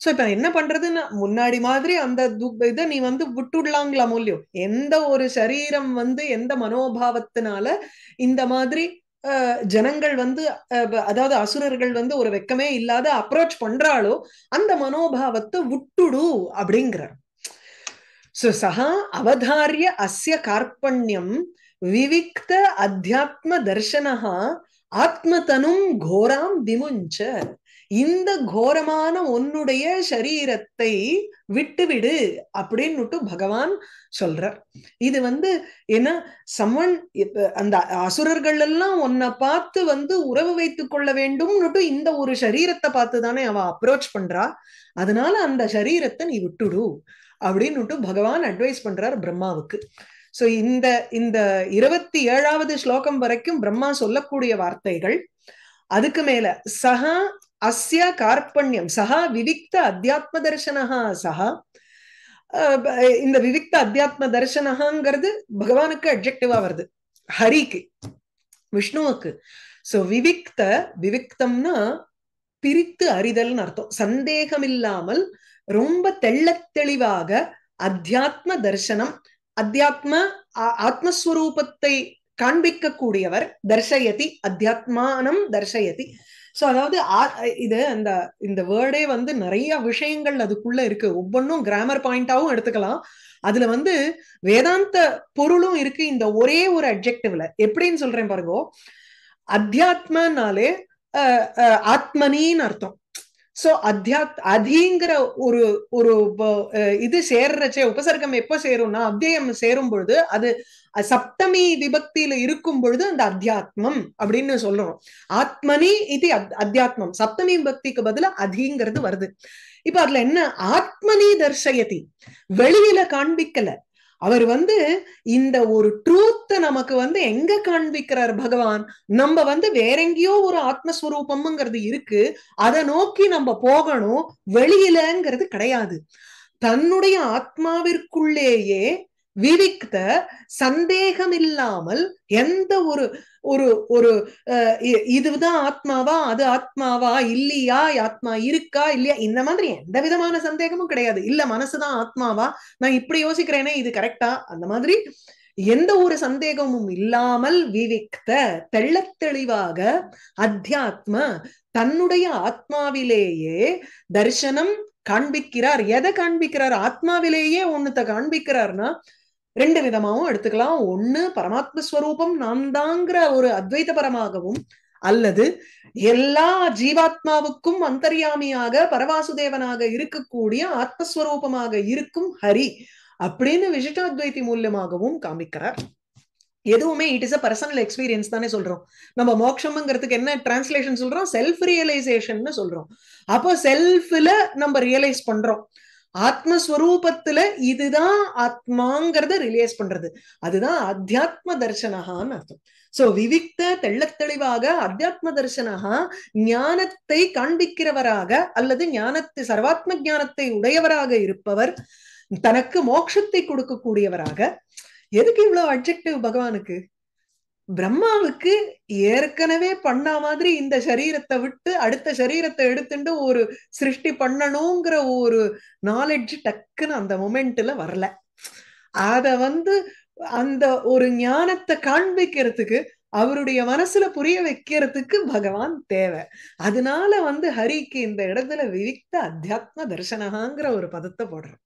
[SPEAKER 1] சோ இப்ப என்ன பண்றதுன்னு முன்னாடி மாதிரி அந்த இதை நீ வந்து விட்டுடலாங்களா மூலியம் எந்த ஒரு சரீரம் வந்து எந்த மனோபாவத்தினால இந்த மாதிரி ஜனங்கள் வந்து அதாவது அசுரர்கள் வந்து ஒரு வெக்கமே இல்லாத அப்ரோச் பண்றாளோ அந்த மனோபாவத்தை விட்டுடு அப்படிங்கிறார் சோ சகா அவதாரிய அஸ்ய கார்பண்யம் விவிக்த அத்தியாத்ம தர்சனஹா ஆத்மதனும் கோராம் விமுஞ்ச இந்த கோரமான உன்னுடைய சரீரத்தை விட்டுவிடு அப்படின்னுட்டு பகவான் சொல்றார் இது வந்து என்ன சம்மன் அந்த அசுரர்கள் எல்லாம் உன்னை பார்த்து வந்து உறவு வைத்துக் கொள்ள வேண்டும்னுட்டு இந்த ஒரு சரீரத்தை பார்த்து தானே அவ அப்ரோச் பண்றா அதனால அந்த சரீரத்தை நீ விட்டுடு அப்படின்னுட்டு பகவான் அட்வைஸ் பண்றார் பிரம்மாவுக்கு சோ இந்த இந்த இருபத்தி ஏழாவது ஸ்லோகம் வரைக்கும் பிரம்மா சொல்லக்கூடிய வார்த்தைகள் அதுக்கு மேல சஹா அஸ்ய கார்பண்யம் சகா விவிக்த அத்தியாத்ம தர்சனஹா சகா இந்த விவிக்த அத்தியாத்ம தர்சனஹாங்கிறது பகவானுக்கு அப்ஜெக்டிவா வருது ஹரிக்கு விஷ்ணுவுக்கு சோ விவிக்த விவிக்தம்னா பிரித்து அறிதல்னு அர்த்தம் சந்தேகம் இல்லாமல் ரொம்ப தெள்ள தெளிவாக அத்தியாத்ம தர்சனம் அத்தியாத்ம ஆத்மஸ்வரூபத்தை காண்பிக்க கூடியவர் தர்சயதி அத்தியாத்மானம் தர்சயதி ஸோ அதாவது இது அந்த இந்த வேர்டே வந்து நிறைய விஷயங்கள் அதுக்குள்ள இருக்கு ஒவ்வொன்றும் கிராமர் பாயிண்டாவும் எடுத்துக்கலாம் அதுல வந்து வேதாந்த பொருளும் இருக்கு இந்த ஒரே ஒரு அப்ஜெக்டிவ்ல எப்படின்னு சொல்றேன் பாருங்க அத்தியாத்மனாலே ஆத்மனின்னு அர்த்தம் சோ அத்தியாத் அதிங்கிற ஒரு ஒரு இது சேர்றச்சே உபசர்க்கம் எப்ப சேரும்னா அத்தியம் சேரும் பொழுது அது சப்தமி விபக்தியில இருக்கும் பொழுது அந்த அத்தியாத்மம் அப்படின்னு சொல்றோம் ஆத்மனி இது அத்தியாத்மம் சப்தமி விபக்திக்கு பதில அதிங்கிறது வருது இப்ப அதுல என்ன ஆத்மனி தர்சயதி வெளியில காண்பிக்கல அவர் வந்து இந்த ஒரு ட்ரூத்த நமக்கு வந்து எங்க காண்பிக்கிறார் பகவான் நம்ம வந்து வேற எங்கேயோ ஒரு ஆத்மஸ்வரூபம்ங்கிறது இருக்கு அதை நோக்கி நம்ம போகணும் வெளியிலங்கிறது கிடையாது தன்னுடைய ஆத்மாவிற்குள்ளேயே விவிக்த சந்தேகம் இல்லாமல் எந்த ஒரு ஒரு ஒரு இதுதான் ஆத்மாவா அது ஆத்மாவா இல்லையா ஆத்மா இருக்கா இல்லையா இந்த மாதிரி எந்த விதமான சந்தேகமும் கிடையாது இல்ல மனசுதான் ஆத்மாவா நான் இப்படி யோசிக்கிறேனே இது கரெக்டா அந்த மாதிரி எந்த ஒரு சந்தேகமும் இல்லாமல் விவிக்த தெள்ள தெளிவாக அத்தியாத்ம தன்னுடைய ஆத்மாவிலேயே தரிசனம் காண்பிக்கிறார் எதை காண்பிக்கிறார் ஆத்மாவிலேயே ஒண்ணுத்த காண்பிக்கிறார்னா ரெண்டு விதமாகவும் எடுத்துக்கலாம் ஒண்ணு பரமாத்ம ஸ்வரூபம் நான் தாங்கிற ஒரு அத்வைதபரமாகவும் அல்லது எல்லா ஜீவாத்மாவுக்கும் அந்தர்யாமியாக பரவாசுதேவனாக இருக்கக்கூடிய ஆத்மஸ்வரூபமாக இருக்கும் ஹரி அப்படின்னு விசிஷ்டாத்வைத்தி மூலியமாகவும் காமிக்கிறார் எதுவுமே it is a personal experience தானே சொல்றோம் நம்ம மோட்சம்ங்கிறதுக்கு என்ன டிரான்ஸ்லேஷன் சொல்றோம் செல்ஃப் ரியலைசேஷன் சொல்றோம் அப்போ செல்ஃபில் நம்ம ரியலைஸ் பண்றோம் ஆத்மஸ்வரூபத்துல இதுதான் ஆத்மாங்கிறத ரிலேஸ் பண்றது அதுதான் அத்தியாத்ம தர்சனஹான்னு அர்த்தம் சோ விவிக்த தெள்ளத்தெளிவாக அத்தியாத்ம தர்சனஹா ஞானத்தை காண்பிக்கிறவராக அல்லது ஞானத்தை சர்வாத்ம ஞானத்தை உடையவராக இருப்பவர் தனக்கு மோட்சத்தை கொடுக்கக்கூடியவராக எதுக்கு இவ்வளவு அப்ஜெக்டிவ் பகவானுக்கு பிரம்மாவுக்கு ஏற்கனவே பண்ண மாதிரி இந்த சரீரத்தை விட்டு அடுத்த சரீரத்தை எடுத்துட்டு ஒரு சிருஷ்டி பண்ணணுங்கிற ஒரு நாலெட்ஜ் டக்குன்னு அந்த மொமெண்ட்ல வரல அத வந்து அந்த ஒரு ஞானத்தை காண்பிக்கிறதுக்கு அவருடைய மனசுல புரிய வைக்கிறதுக்கு பகவான் தேவை அதனால வந்து ஹரிக்கு இந்த இடத்துல விவித்த அத்தியாத்ம தர்சனகாங்கிற ஒரு பதத்தை போடுறோம்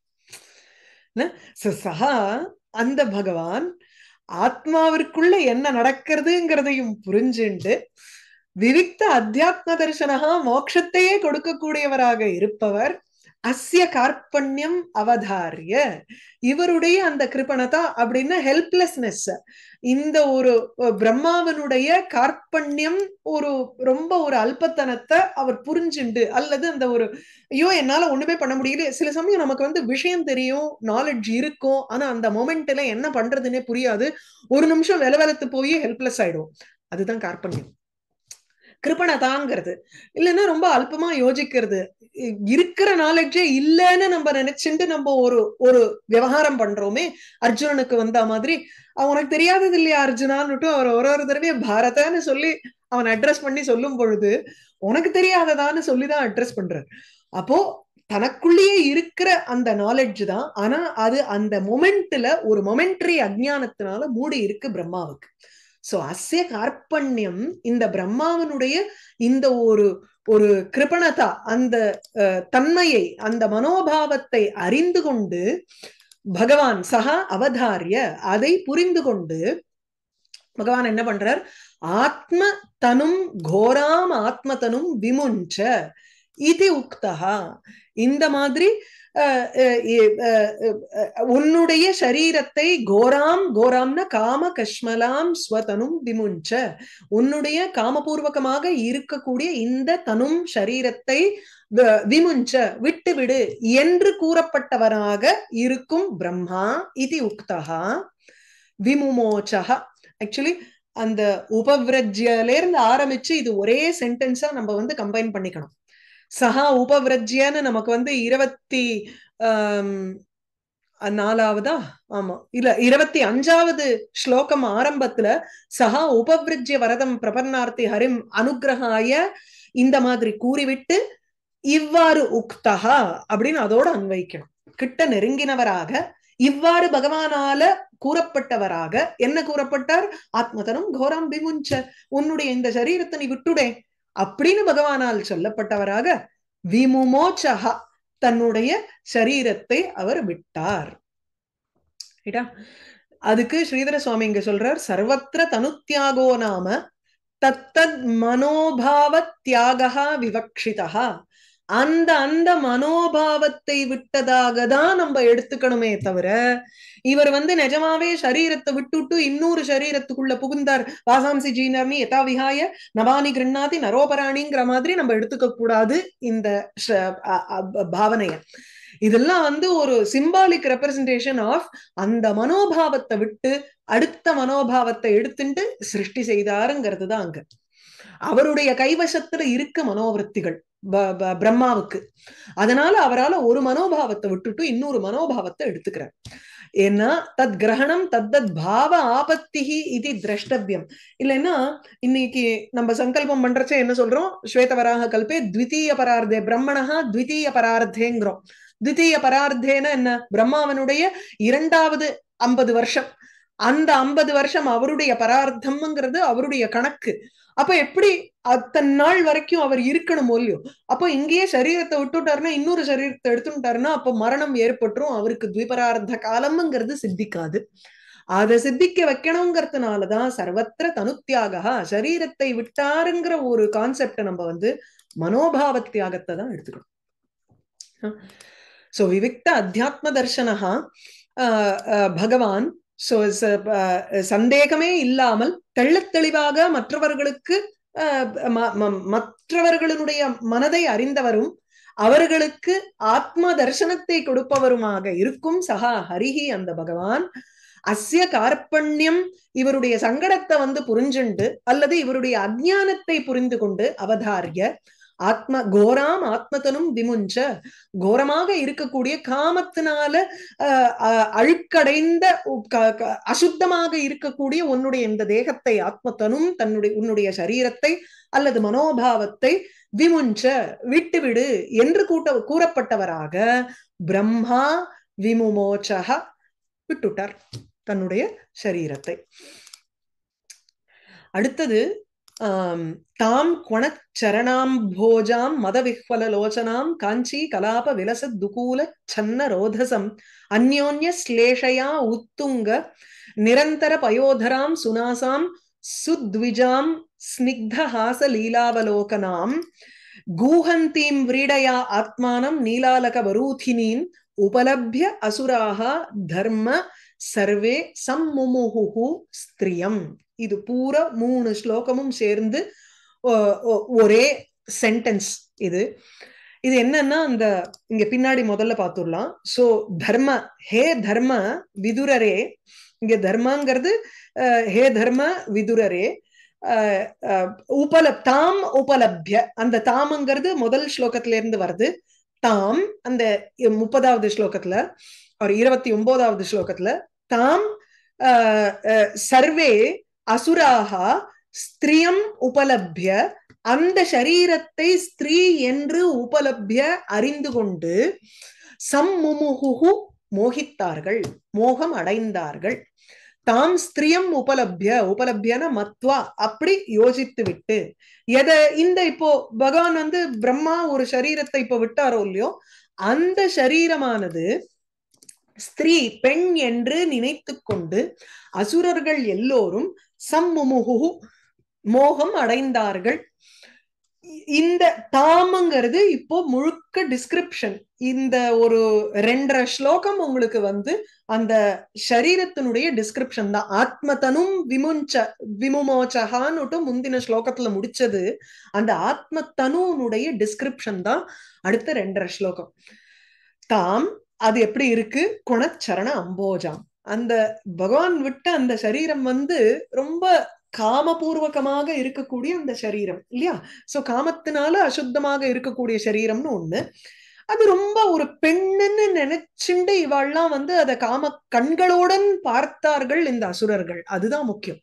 [SPEAKER 1] சஹா அந்த பகவான் ஆத்மாவிற்குள்ள என்ன நடக்கிறதுங்கிறதையும் புரிஞ்சுண்டு விவிக்த அத்தியாத்ம தரிசனகா மோட்சத்தையே கொடுக்கக்கூடியவராக இருப்பவர் அஸ்ய கார்பண்யம் அவதாரிய இவருடைய அந்த கிருபணதா அப்படின்னா ஹெல்ப்லெஸ்னஸ் இந்த ஒரு பிரம்மாவனுடைய கார்பண்யம் ஒரு ரொம்ப ஒரு அல்பத்தனத்தை அவர் புரிஞ்சுண்டு அல்லது அந்த ஒரு ஐயோ என்னால ஒண்ணுமே பண்ண முடியல சில சமயம் நமக்கு வந்து விஷயம் தெரியும் நாலெட்ஜ் இருக்கும் ஆனா அந்த மொமெண்ட்ல என்ன பண்றதுன்னே புரியாது ஒரு நிமிஷம் வெல போய் ஹெல்ப்லெஸ் ஆயிடும் அதுதான் கார்பண்யம் தாங்கிறது இல்லைன்னா ரொம்ப அல்பமா யோசிக்கிறது இருக்கிற நாலேஜே இல்லைன்னு நம்ம நினைச்சுட்டு நம்ம ஒரு ஒரு விவகாரம் பண்றோமே அர்ஜுனனுக்கு வந்த மாதிரி அவனுக்கு தெரியாதது இல்லையா அர்ஜுனான்னுட்டு அவர் ஒரு ஒரு தடவையும் பாரதன்னு சொல்லி அவன் அட்ரஸ் பண்ணி சொல்லும் பொழுது உனக்கு தெரியாததான்னு சொல்லிதான் அட்ரஸ் பண்ற அப்போ தனக்குள்ளேயே இருக்கிற அந்த நாலெட்ஜ் தான் ஆனா அது அந்த மொமெண்ட்ல ஒரு மொமெண்ட்ரி அஜ்ஞானத்தினால மூடி இருக்கு பிரம்மாவுக்கு சோ அசே கார்பண்யம் இந்த பிரம்மாவனுடைய இந்த ஒரு ஒரு கிருபணதா அந்த தன்மையை அந்த மனோபாவத்தை அறிந்து கொண்டு பகவான் சகா அவதாரிய அதை புரிந்து கொண்டு பகவான் என்ன பண்றார் ஆத்ம தனும் கோராம் ஆத்ம தனும் விமுஞ்ச இது உக்தகா இந்த மாதிரி உன்னுடைய சரீரத்தை கோராம் கோராம்னா காம கஷ்மலாம் ஸ்வதனும் விமுஞ்ச உன்னுடைய காமபூர்வகமாக இருக்கக்கூடிய இந்த தனும் சரீரத்தை விமுஞ்ச விட்டுவிடு என்று கூறப்பட்டவராக இருக்கும் பிரம்மா இது உக்தகா விமுமோச்சகா ஆக்சுவலி அந்த உபவிரஜ்யில இருந்து ஆரம்பிச்சு இது ஒரே சென்டென்ஸா நம்ம வந்து கம்பைன் பண்ணிக்கணும் சஹா உபவிரஜ்யன்னு நமக்கு வந்து இருபத்தி நாலாவதா ஆமா இல்ல இருபத்தி அஞ்சாவது ஸ்லோகம் ஆரம்பத்துல சஹா உபவிருஜ்ய வரதம் பிரபன்னார்த்தி ஹரிம் அனுகிரகாய இந்த மாதிரி கூறிவிட்டு இவ்வாறு உக்தகா அப்படின்னு அதோட அன்வைக்கணும் கிட்ட நெருங்கினவராக இவ்வாறு பகவானால கூறப்பட்டவராக என்ன கூறப்பட்டார் ஆத்மதனும் கோரம் பிமுஞ்ச உன்னுடைய இந்த சரீரத்தை நீ விட்டுடே அப்படின்னு பகவானால் சொல்லப்பட்டவராக விமுமோச்சகா தன்னுடைய சரீரத்தை அவர் விட்டார் அதுக்கு ஸ்ரீதர சுவாமி இங்க சொல்றார் சர்வத்திர தனுத்தியாகோ நாம தத்தத் மனோபாவ தியாகா விவக்ஷிதா அந்த அந்த மனோபாவத்தை விட்டதாக தான் நம்ம எடுத்துக்கணுமே தவிர இவர் வந்து நிஜமாவே சரீரத்தை விட்டுட்டு இன்னொரு சரீரத்துக்குள்ள புகுந்தார் வாசாம்சி ஜீனர்மி எதா விகாய நவானி கிருண்ணாதி நரோபராணிங்கிற மாதிரி நம்ம எடுத்துக்க கூடாது இந்த பாவனைய இதெல்லாம் வந்து ஒரு சிம்பாலிக் ரெப்ரசன்டேஷன் ஆஃப் அந்த மனோபாவத்தை விட்டு அடுத்த மனோபாவத்தை எடுத்துட்டு சிருஷ்டி செய்தாருங்கிறது தான் அங்க அவருடைய கைவசத்துல இருக்க மனோவருத்திகள் பிரம்மாவுக்கு அதனால அவரால் ஒரு மனோபாவத்தை விட்டுட்டு இன்னொரு மனோபாவத்தை எடுத்துக்கிறார் ஏன்னா தத் கிரகணம் தத்தத் பாவ ஆபத்தி இது திரஷ்டவியம் இல்லைன்னா இன்னைக்கு நம்ம சங்கல்பம் பண்றச்ச என்ன சொல்றோம் ஸ்வேதவராக கல்பே த்விதீய பரார்த்தே பிரம்மணா த்விதீய பரார்த்தேங்கிறோம் த்விதீய பரார்த்தேனா என்ன பிரம்மாவனுடைய இரண்டாவது ஐம்பது வருஷம் அந்த ஐம்பது வருஷம் அவருடைய பரார்த்தம்ங்கிறது அவருடைய கணக்கு அப்ப எப்படி அத்தனை நாள் வரைக்கும் அவர் இருக்கணும் இல்லையோ அப்ப இங்கேயே சரீரத்தை விட்டுட்டாருன்னா இன்னொரு சரீரத்தை எடுத்துட்டாருன்னா அப்ப மரணம் ஏற்பட்டுரும் அவருக்கு துவிபரார்த்த காலம்ங்கிறது சித்திக்காது அதை சித்திக்க வைக்கணுங்கிறதுனாலதான் சர்வத்திர தனுத்தியாக சரீரத்தை விட்டாருங்கிற ஒரு கான்செப்ட நம்ம வந்து மனோபாவ தியாகத்தை தான் எடுத்துக்கணும் சோ விவிக்த அத்தியாத்ம தர்சனா பகவான் ஸோ uh, uh, சந்தேகமே இல்லாமல் தெள்ளத்தெளிவாக மற்றவர்களுக்கு மற்றவர்களுடைய மனதை அறிந்தவரும் அவர்களுக்கு ஆத்ம தர்சனத்தை கொடுப்பவருமாக இருக்கும் சகா ஹரிஹி அந்த பகவான் அஸ்ய கார்பண்யம் இவருடைய சங்கடத்தை வந்து புரிஞ்சுண்டு அல்லது இவருடைய அஜானத்தை புரிந்து கொண்டு அவதாரிய ஆத்ம கோராம் ஆத்மதனும் விமுஞ்ச கோரமாக இருக்கக்கூடிய காமத்தினால அழுக்கடைந்த அசுத்தமாக இருக்கக்கூடிய உன்னுடைய இந்த தேகத்தை ஆத்மத்தனும் தன்னுடைய உன்னுடைய சரீரத்தை அல்லது மனோபாவத்தை விமுஞ்ச விட்டுவிடு என்று கூட்ட கூறப்பட்டவராக பிரம்மா விமுமோச்சக விட்டுட்டார் தன்னுடைய சரீரத்தை அடுத்தது तां क्वणच्चरणाम्भोजां मदविह्वललोचनां काञ्चीकलापविलसद्दुकूलच्छन्नरोधसम् अन्योन्यश्लेषया उत्तुङ्गनिरन्तरपयोधरां सुनासां सुद्विजां स्निग्धहासलीलावलोकनां गूहन्तीं व्रीडया आत्मानं नीलालकवरूथिनीम् उपलभ्य असुराः धर्म சர்வே சம் ஸ்திரியம் இது பூரா மூணு ஸ்லோகமும் சேர்ந்து ஒரே சென்டென்ஸ் இது இது என்னன்னா அந்த இங்க பின்னாடி முதல்ல பார்த்துடலாம் சோ தர்ம ஹே தர்ம விதுரரே இங்க தர்மங்கிறது ஹே தர்ம விதுரரே உபல தாம் உபலப்ய அந்த தாமங்கிறது முதல் ஸ்லோகத்துல இருந்து வருது தாம் அந்த முப்பதாவது ஸ்லோகத்துல ஒரு இருபத்தி ஒன்பதாவது ஸ்லோகத்துல தாம் சர்வே அசுராக ஸ்திரியம் உபலப்ய அந்த சரீரத்தை ஸ்திரீ என்று உபலப்ய அறிந்து கொண்டு சம்முமுகு மோகித்தார்கள் மோகம் அடைந்தார்கள் தாம் ஸ்திரியம் உபலப்ய உபலப்யன மத்வா அப்படி யோசித்து விட்டு எதை இந்த இப்போ பகவான் வந்து பிரம்மா ஒரு சரீரத்தை இப்போ விட்டாரோ இல்லையோ அந்த சரீரமானது ஸ்திரீ பெண் என்று நினைத்து கொண்டு அசுரர்கள் எல்லோரும் சம்முமுகு மோகம் அடைந்தார்கள் இந்த தாமங்கிறது இப்போ முழுக்க டிஸ்கிரிப்ஷன் இந்த ஒரு ரெண்டரை ஸ்லோகம் உங்களுக்கு வந்து அந்த சரீரத்தினுடைய டிஸ்கிரிப்ஷன் தான் ஆத்மதனும் விமுஞ்ச விமுமோச்சகான்னுட்டு முந்தின ஸ்லோகத்துல முடிச்சது அந்த ஆத்ம டிஸ்கிரிப்ஷன் தான் அடுத்த ரெண்டரை ஸ்லோகம் தாம் அது எப்படி இருக்கு குணச்சரண அம்போஜாம் அந்த பகவான் விட்ட அந்த சரீரம் வந்து ரொம்ப காமபூர்வகமாக இருக்கக்கூடிய அந்த சரீரம் இல்லையா சோ காமத்தினால அசுத்தமாக இருக்கக்கூடிய சரீரம்னு ஒண்ணு அது ரொம்ப ஒரு பெண்ணுன்னு நினைச்சுண்டு இவாள்லாம் வந்து அதை காம கண்களுடன் பார்த்தார்கள் இந்த அசுரர்கள் அதுதான் முக்கியம்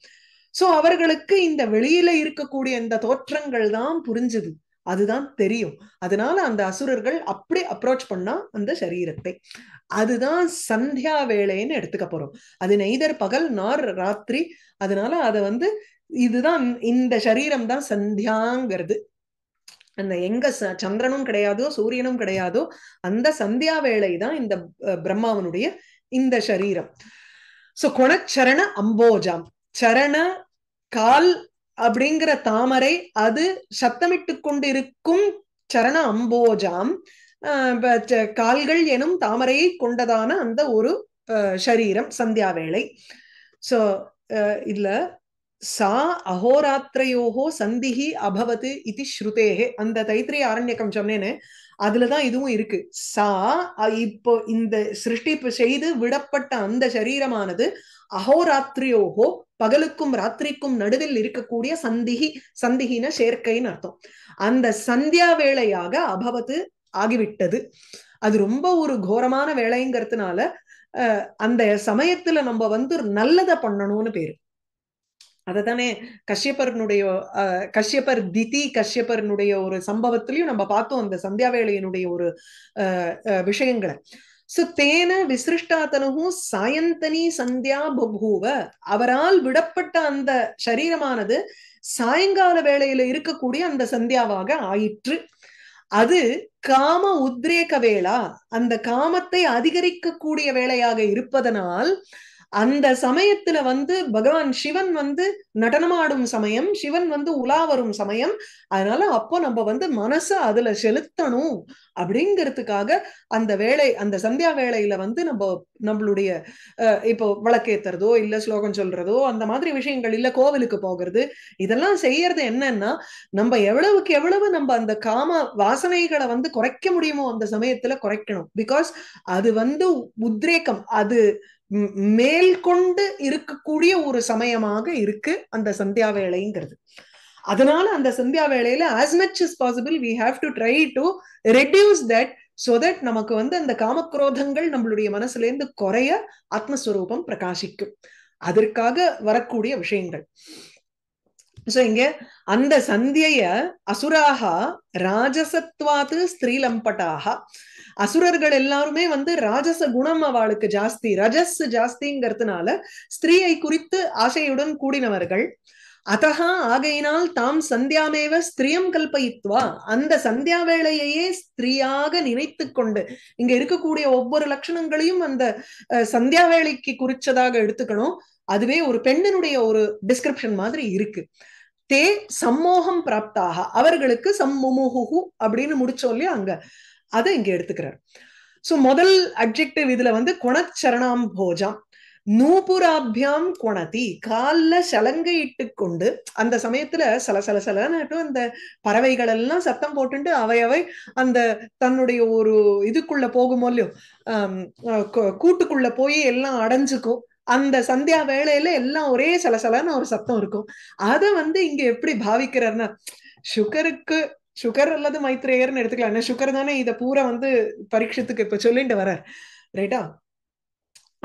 [SPEAKER 1] சோ அவர்களுக்கு இந்த வெளியில இருக்கக்கூடிய இந்த தோற்றங்கள் தான் புரிஞ்சுது அதுதான் தெரியும் அதனால அந்த அசுரர்கள் அப்படி அப்ரோச் பண்ணா அந்த சரீரத்தை அதுதான் சந்தியா வேலைன்னு எடுத்துக்க போறோம் அது நெய்தர் பகல் நார் ராத்திரி அதனால அதை வந்து இதுதான் இந்த சரீரம் தான் சந்தியாங்கிறது அந்த எங்க சந்திரனும் கிடையாதோ சூரியனும் கிடையாதோ அந்த சந்தியா வேலை தான் இந்த பிரம்மாவனுடைய இந்த சரீரம் சோ கொணச்சரண அம்போஜாம் சரண கால் அப்படிங்கிற தாமரை அது சத்தமிட்டு கொண்டிருக்கும் சரண அம்போஜாம் கால்கள் எனும் தாமரையை கொண்டதான அந்த ஒரு சரீரம் சந்தியா வேளை சோ இதுல சா அகோராத்திரையோகோ சந்திஹி அபவது இது ஸ்ருதேகே அந்த தைத்திரிய ஆரண்யக்கம் சொன்னேன்னு அதுலதான் இதுவும் இருக்கு சா இப்போ இந்த சிருஷ்டி செய்து விடப்பட்ட அந்த சரீரமானது அகோராத்திரியோகோ பகலுக்கும் ராத்திரிக்கும் நடுவில் இருக்கக்கூடிய சந்திகி சந்திகின சேர்க்கைன்னு அர்த்தம் அந்த சந்தியா வேளையாக அபவத்து ஆகிவிட்டது அது ரொம்ப ஒரு கோரமான வேலைங்கிறதுனால அந்த சமயத்துல நம்ம வந்து நல்லதை பண்ணணும்னு பேரு அததானே கஷ்யப்பர்னுடைய கஷ்யப்பர் திதி கஷ்யப்பர்னுடைய ஒரு சம்பவத்திலையும் நம்ம பார்த்தோம் அந்த சந்தியா வேளையினுடைய ஒரு விஷயங்களை சோ தேன விசிருஷ்டாதனு சாயந்தனி சந்தியா பபூவ அவரால் விடப்பட்ட அந்த சரீரமானது சாயங்கால வேளையில இருக்கக்கூடிய அந்த சந்தியாவாக ஆயிற்று அது காம உத்ரேக வேளா அந்த காமத்தை அதிகரிக்கக்கூடிய வேளையாக இருப்பதனால் அந்த சமயத்துல வந்து பகவான் சிவன் வந்து நடனமாடும் சமயம் சிவன் வந்து உலா வரும் சமயம் அதனால அப்போ நம்ம வந்து மனசை அதுல செலுத்தணும் அப்படிங்கிறதுக்காக அந்த வேலை அந்த சந்தியா வேலையில வந்து நம்ம நம்மளுடைய இப்போ வழக்கேத்துறதோ இல்ல ஸ்லோகம் சொல்றதோ அந்த மாதிரி விஷயங்கள் இல்ல கோவிலுக்கு போகிறது இதெல்லாம் செய்யறது என்னன்னா நம்ம எவ்வளவுக்கு எவ்வளவு நம்ம அந்த காம வாசனைகளை வந்து குறைக்க முடியுமோ அந்த சமயத்துல குறைக்கணும் பிகாஸ் அது வந்து உத்ரேக்கம் அது மேல் கொண்டு இருக்கக்கூடிய ஒரு சமயமாக இருக்கு அந்த சந்தியா வேலைங்கிறது அதனால அந்த சந்தியா வேலையில as much is possible we have to try to reduce that so that நமக்கு வந்து அந்த காமக்ரோதங்கள் நம்மளுடைய மனசுல இருந்து குறைய ஆத்மஸ்வரூபம் பிரகாசிக்கும் அதற்காக வரக்கூடிய விஷயங்கள் சோ இங்க அந்த சந்தியைய அசுராக ராஜசத்வாத்து ஸ்திரீலம்பட்டாக அசுரர்கள் எல்லாருமே வந்து ராஜச குணம் அவளுக்கு ஜாஸ்தி ரஜஸ் ஜாஸ்திங்கிறதுனால ஸ்திரீயை குறித்து ஆசையுடன் கூடினவர்கள் அத்தகா ஆகையினால் தாம் சந்தியாமேவ ஸ்திரியம் கல்பயித்வா அந்த சந்தியா வேளையையே ஸ்திரீயாக நினைத்து கொண்டு இங்க இருக்கக்கூடிய ஒவ்வொரு லட்சணங்களையும் அந்த சந்தியா வேளைக்கு குறிச்சதாக எடுத்துக்கணும் அதுவே ஒரு பெண்ணினுடைய ஒரு டிஸ்கிரிப்ஷன் மாதிரி இருக்கு தே சம்மோகம் பிராப்தாக அவர்களுக்கு சம்முமுகு அப்படின்னு முடிச்சோம் இல்லையா அங்க அதை இங்க எடுத்துக்கிறார் சோ முதல் அப்ஜெக்டிவ் இதுல வந்து குணச்சரணாம் போஜாம் நூபுராபியாம் குணத்தி சலங்கை இட்டு கொண்டு அந்த சமயத்துல சல சல சலன்னு அந்த பறவைகள் எல்லாம் சத்தம் போட்டுட்டு அவையவை அந்த தன்னுடைய ஒரு இதுக்குள்ள போகுமோ இல்லையோ கூட்டுக்குள்ள போய் எல்லாம் அடைஞ்சுக்கும் அந்த சந்தியா வேளையில எல்லாம் ஒரே சலசலன்னு ஒரு சத்தம் இருக்கும் அதை வந்து இங்க எப்படி பாவிக்கிறார்னா சுகருக்கு சுகர் அல்லது மைத்ரேயர்னு எடுத்துக்கலாம் ஏன்னா சுகர் தானே இதை பூரா வந்து பரீட்சத்துக்கு இப்ப சொல்லிட்டு வரார் ரைட்டா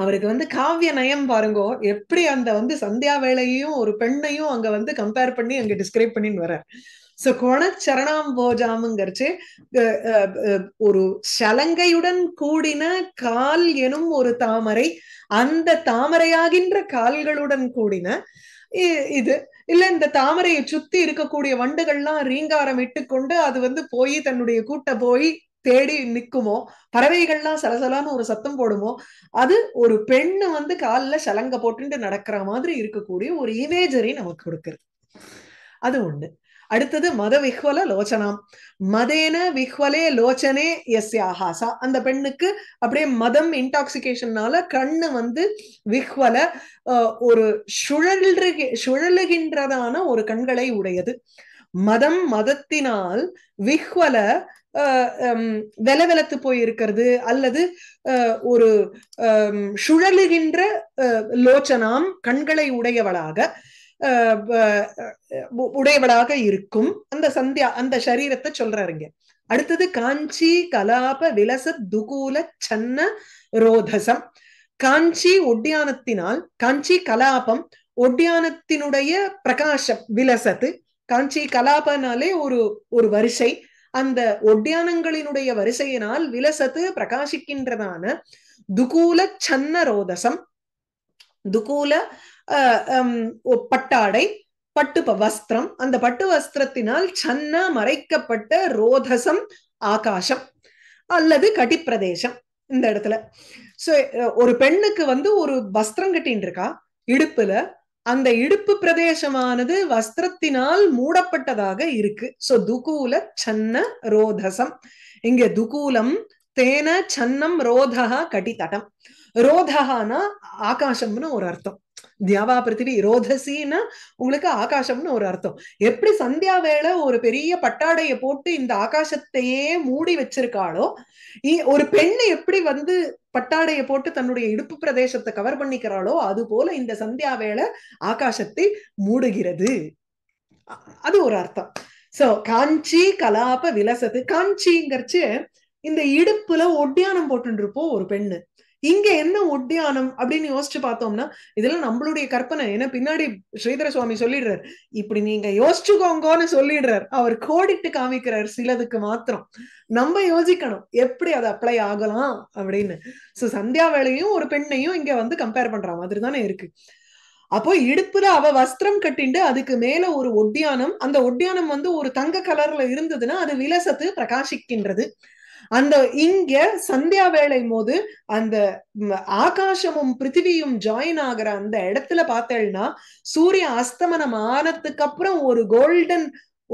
[SPEAKER 1] அவருக்கு வந்து காவிய நயம் பாருங்கோ எப்படி அந்த வந்து சந்தியா வேலையையும் ஒரு பெண்ணையும் அங்க வந்து கம்பேர் பண்ணி அங்க டிஸ்கிரைப் பண்ணின்னு வர்றார் சோ குணச்சரணாம் போஜாமுங்கிறச்சு ஒரு சலங்கையுடன் கூடின கால் எனும் ஒரு தாமரை அந்த தாமரையாகின்ற கால்களுடன் கூடின இது இல்ல இந்த தாமரையை சுத்தி இருக்கக்கூடிய வண்டுகள்லாம் ரீங்காரம் இட்டுக்கொண்டு அது வந்து போய் தன்னுடைய கூட்ட போய் தேடி நிக்குமோ பறவைகள்லாம் சலசலான்னு ஒரு சத்தம் போடுமோ அது ஒரு பெண்ணு வந்து காலில் சலங்க போட்டுட்டு நடக்கிற மாதிரி இருக்கக்கூடிய ஒரு இமேஜரி நமக்கு கொடுக்குறது அது ஒண்ணு அடுத்தது மத விஹ்வல லோச்சனாம் மதேன விஹ்வலே லோச்சனே எஸ் ஆஹாசா அந்த பெண்ணுக்கு அப்படியே மதம் இன்டாக்சிகேஷன்னால கண்ணு வந்து விஹ்வல ஒரு சுழல் சுழலுகின்றதான ஒரு கண்களை உடையது மதம் மதத்தினால் விஹ்வல வெலத்து போயிருக்கிறது அல்லது ஒரு சுழலுகின்ற லோச்சனாம் கண்களை உடையவளாக உடையவளாக இருக்கும் அந்த சந்தியா அந்த சரீரத்தை சொல்றாருங்க அடுத்தது காஞ்சி கலாப விலச துகூல சன்ன ரோதசம் காஞ்சி ஒட்டியானத்தினால் காஞ்சி கலாபம் ஒட்டியானத்தினுடைய பிரகாசம் விலசத்து காஞ்சி கலாபனாலே ஒரு ஒரு வரிசை அந்த ஒட்டியானங்களினுடைய வரிசையினால் விலசத்து பிரகாசிக்கின்றதான துகூல சன்ன ரோதசம் துகூல பட்டாடை பட்டு வஸ்திரம் அந்த பட்டு வஸ்திரத்தினால் சன்ன மறைக்கப்பட்ட ரோதசம் ஆகாசம் அல்லது கட்டிப்பிரதேசம் இந்த இடத்துல சோ ஒரு பெண்ணுக்கு வந்து ஒரு வஸ்திரம் கட்டின்னு இருக்கா இடுப்புல அந்த இடுப்பு பிரதேசமானது வஸ்திரத்தினால் மூடப்பட்டதாக இருக்கு சோ துகூல சன்ன ரோதசம் இங்க துகூலம் தேன சன்னம் ரோதகா கட்டித்தடம் ரோதகானா ஆகாசம்னு ஒரு அர்த்தம் தியாவா பிருத்திவி ரோதசின்னா உங்களுக்கு ஆகாசம்னு ஒரு அர்த்தம் எப்படி சந்தியா வேலை ஒரு பெரிய பட்டாடைய போட்டு இந்த ஆகாசத்தையே மூடி வச்சிருக்காளோ ஒரு பெண்ணு எப்படி வந்து பட்டாடைய போட்டு தன்னுடைய இடுப்பு பிரதேசத்தை கவர் பண்ணிக்கிறாளோ அது போல இந்த சந்தியா வேலை ஆகாசத்தை மூடுகிறது அது ஒரு அர்த்தம் சோ காஞ்சி கலாப விலசது காஞ்சிங்கிறச்சு இந்த இடுப்புல ஒட்டியானம் போட்டுருப்போம் இருப்போம் ஒரு பெண்ணு இங்க என்ன ஒட்டியானம் அப்படின்னு யோசிச்சு பார்த்தோம்னா இதெல்லாம் நம்மளுடைய கற்பனை ஏன்னா பின்னாடி ஸ்ரீதர சுவாமி சொல்லிடுறாரு இப்படி நீங்க யோசிச்சுக்கோங்கன்னு சொல்லிடுறாரு அவர் கோடிட்டு காமிக்கிறார் சிலதுக்கு மாத்திரம் நம்ம யோசிக்கணும் எப்படி அது அப்ளை ஆகலாம் அப்படின்னு சோ சந்தியா வேலையும் ஒரு பெண்ணையும் இங்க வந்து கம்பேர் பண்ற மாதிரி தானே இருக்கு அப்போ இடுப்புல அவ வஸ்திரம் கட்டிண்டு அதுக்கு மேல ஒரு ஒட்டியானம் அந்த ஒட்டியானம் வந்து ஒரு தங்க கலர்ல இருந்ததுன்னா அது விலசத்து பிரகாசிக்கின்றது அந்த இங்க சந்தியா வேலை போது அந்த ஆகாசமும் பிருத்திவியும் ஜாயின் ஆகிற அந்த இடத்துல பார்த்தேன்னா சூரிய அஸ்தமனம் ஆனதுக்கு அப்புறம் ஒரு கோல்டன்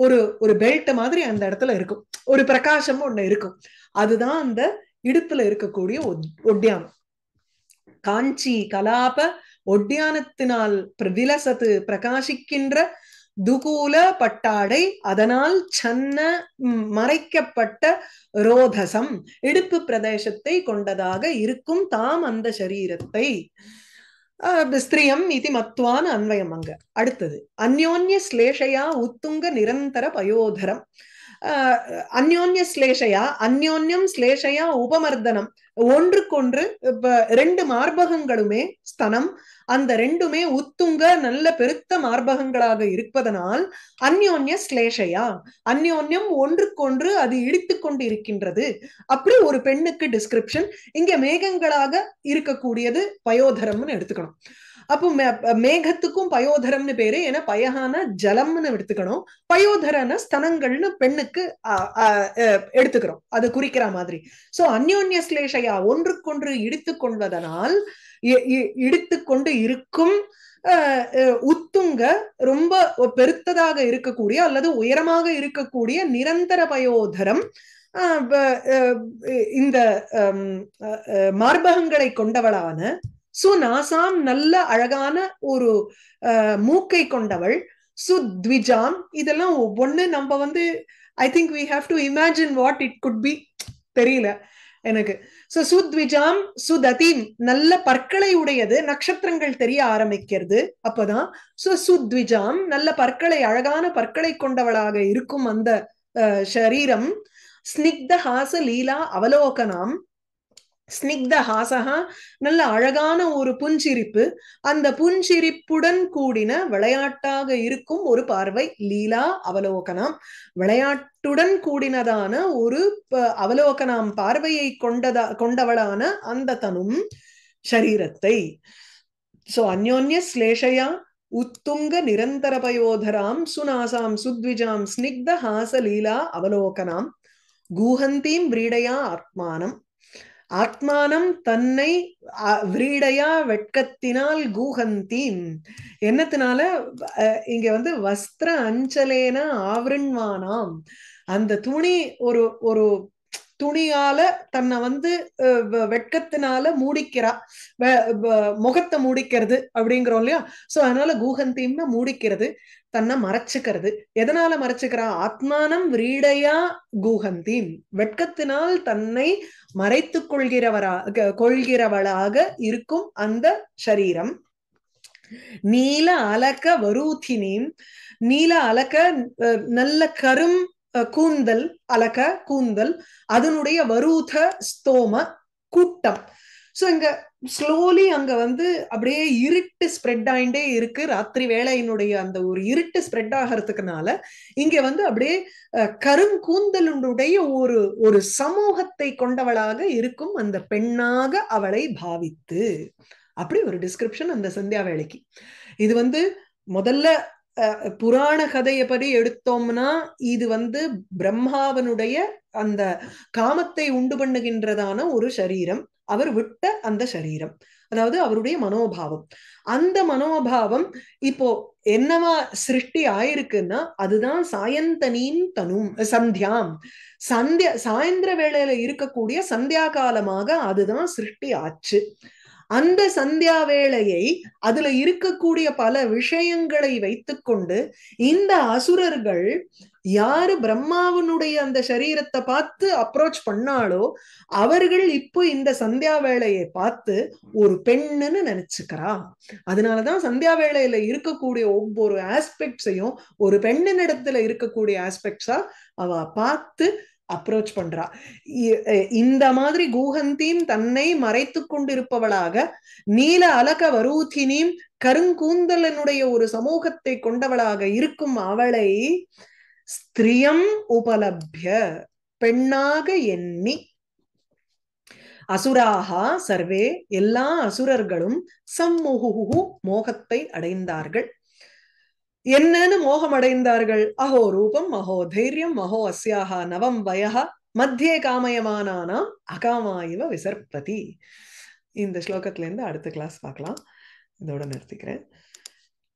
[SPEAKER 1] ஒரு ஒரு பெல்ட் மாதிரி அந்த இடத்துல இருக்கும் ஒரு பிரகாசம் ஒண்ணு இருக்கும் அதுதான் அந்த இடுப்புல இருக்கக்கூடிய ஒட்டியானம் காஞ்சி கலாப ஒட்டியானத்தினால் விலசத்து பிரகாசிக்கின்ற துகூல பட்டாடை அதனால் சன்ன மறைக்கப்பட்ட ரோதசம் இடுப்பு பிரதேசத்தை கொண்டதாக இருக்கும் தாம் அந்த சரீரத்தை ஸ்திரியம் இது மத்துவான அன்வயம் அங்க அடுத்தது அந்யோன்ய ஸ்லேஷையா உத்துங்க நிரந்தர பயோதரம் அந்யோன்ய ஸ்லேஷையா அந்யோன்யம் ஸ்லேஷையா உபமர்தனம் ஒன்றுக்கொன்று இப்ப ரெண்டு மார்பகங்களுமே ஸ்தனம் அந்த ரெண்டுமே உத்துங்க நல்ல பெருத்த மார்பகங்களாக இருப்பதனால் அந்யோன்ய ஸ்லேஷையா அந்யோன்யம் ஒன்றுக்கொன்று அது இடித்து கொண்டு இருக்கின்றது அப்படி ஒரு பெண்ணுக்கு டிஸ்கிரிப்ஷன் இங்க மேகங்களாக இருக்கக்கூடியது பயோதரம்னு எடுத்துக்கணும் அப்போ மேகத்துக்கும் பயோதரம்னு பேரு ஏன்னா பயகான ஜலம்னு எடுத்துக்கணும் பயோதரன ஸ்தனங்கள்னு பெண்ணுக்கு எடுத்துக்கிறோம் அது குறிக்கிற மாதிரி சோ அந்யோன்ய ஸ்லேஷையா ஒன்றுக்கொன்று இடித்து கொள்வதனால் இடித்து கொண்டு இருக்கும் உத்துங்க ரொம்ப பெருத்ததாக இருக்கக்கூடிய அல்லது உயரமாக இருக்கக்கூடிய நிரந்தர பயோதரம் இந்த மார்பகங்களை கொண்டவளான சோ நாசாம் நல்ல அழகான ஒரு மூக்கை கொண்டவள் சுத்விஜாம் இதெல்லாம் ஒவ்வொன்னு நம்ம வந்து I think we have to imagine what it could be தெரியல எனக்கு சோ சுத்விஜாம் சுதீம் நல்ல பற்களை உடையது நட்சத்திரங்கள் தெரிய ஆரம்பிக்கிறது அப்பதான் சோ சுத்விஜாம் நல்ல பற்களை அழகான பற்களை கொண்டவளாக இருக்கும் அந்த சரீரம் ஸ்னிக்த ஹாச லீலா அவலோகனாம் ஸ்னிக்த ஹாசகா நல்ல அழகான ஒரு புஞ்சிரிப்பு அந்த புஞ்சிரிப்புடன் கூடின விளையாட்டாக இருக்கும் ஒரு பார்வை லீலா அவலோகனம் விளையாட்டுடன் கூடினதான ஒரு அவலோகனம் பார்வையை கொண்டதா கொண்டவளான அந்த தனும் சரீரத்தை சோ அந்யோன்ய ஸ்லேஷையா உத்துங்க நிரந்தர பயோதராம் சுனாசாம் சுத்விஜாம் ஸ்னிக்த லீலா அவலோகனாம் கூஹந்தீம் வீடையா ஆத்மானம் ஆத்மானம் தன்னை விரீடையா வெட்கத்தினால் கூகந்தீம் என்னத்தினால இங்க வந்து வஸ்திர அஞ்சலேன ஆவரண்வானாம் அந்த துணி ஒரு ஒரு துணியால தன்னை வந்து வெட்கத்தினால மூடிக்கிறா முகத்தை மூடிக்கிறது அப்படிங்கிறோம் இல்லையா சோ அதனால கூகந்தீம்னா மூடிக்கிறது தன்னை மறைச்சுக்கிறது எதனால மறைச்சுக்கிறா ஆத்மானம் விரீடையா குஹந்தி வெட்கத்தினால் தன்னை மறைத்து கொள்கிறவரா கொள்கிறவளாக இருக்கும் அந்த சரீரம் நீல அலக்க வரூத்தினீம் நீல அலக்க நல்ல கரும் கூந்தல் அலக்க கூந்தல் அதனுடைய வரூத ஸ்தோம கூட்டம் சோ இங்க ஸ்லோலி அங்க வந்து அப்படியே இருட்டு ஸ்ப்ரெட் ஆயிண்டே இருக்கு ராத்திரி வேலையினுடைய அந்த ஒரு இருட்டு ஸ்ப்ரெட் ஆகிறதுக்குனால இங்க வந்து அப்படியே கருங்கூந்தலுடைய ஒரு ஒரு சமூகத்தை கொண்டவளாக இருக்கும் அந்த பெண்ணாக அவளை பாவித்து அப்படி ஒரு டிஸ்கிரிப்ஷன் அந்த சந்தியா வேலைக்கு இது வந்து முதல்ல புராண கதையை படி எடுத்தோம்னா இது வந்து பிரம்மாவனுடைய அந்த காமத்தை உண்டு பண்ணுகின்றதான ஒரு சரீரம் அவர் விட்ட அந்த சரீரம் அதாவது அவருடைய மனோபாவம் அந்த மனோபாவம் இப்போ என்னவா சிருஷ்டி ஆயிருக்குன்னா அதுதான் சாயந்தனின் தனும் சந்தியாம் சந்தியா சாயந்திர வேளையில இருக்கக்கூடிய சந்தியா காலமாக அதுதான் சிருஷ்டி ஆச்சு அந்த சந்தியா வேளையை அதுல இருக்கக்கூடிய பல விஷயங்களை வைத்துக்கொண்டு இந்த அசுரர்கள் யாரு பிரம்மாவனுடைய அந்த சரீரத்தை பார்த்து அப்ரோச் பண்ணாலோ அவர்கள் இப்போ இந்த சந்தியா வேலையை பார்த்து ஒரு பெண்ணுன்னு நினைச்சுக்கிறா அதனாலதான் சந்தியா வேலையில இருக்கக்கூடிய ஒவ்வொரு ஆஸ்பெக்ட்ஸையும் ஒரு பெண்ணின் இடத்துல இருக்கக்கூடிய ஆஸ்பெக்ட்ஸா அவ பார்த்து அப்ரோச் பண்றா இந்த மாதிரி கூகந்தீம் தன்னை மறைத்து கொண்டிருப்பவளாக நீல அலக வரூத்தினீம் கருங்கூந்தலனுடைய ஒரு சமூகத்தை கொண்டவளாக இருக்கும் அவளை ஸ்திரியம் உபலபிய பெண்ணாக எண்ணி அசுராகா சர்வே எல்லா அசுரர்களும் சம்முகு மோகத்தை அடைந்தார்கள் என்னன்னு மோகம் அடைந்தார்கள் அஹோ ரூபம் அஹோ தைரியம் அஹோ அஸ்யாக நவம் வயகா மத்திய காமயமானானாம் அகாமாயிவ விசர்பதி இந்த ஸ்லோகத்துல இருந்து அடுத்த கிளாஸ் பார்க்கலாம் இதோட நிறுத்திக்கிறேன்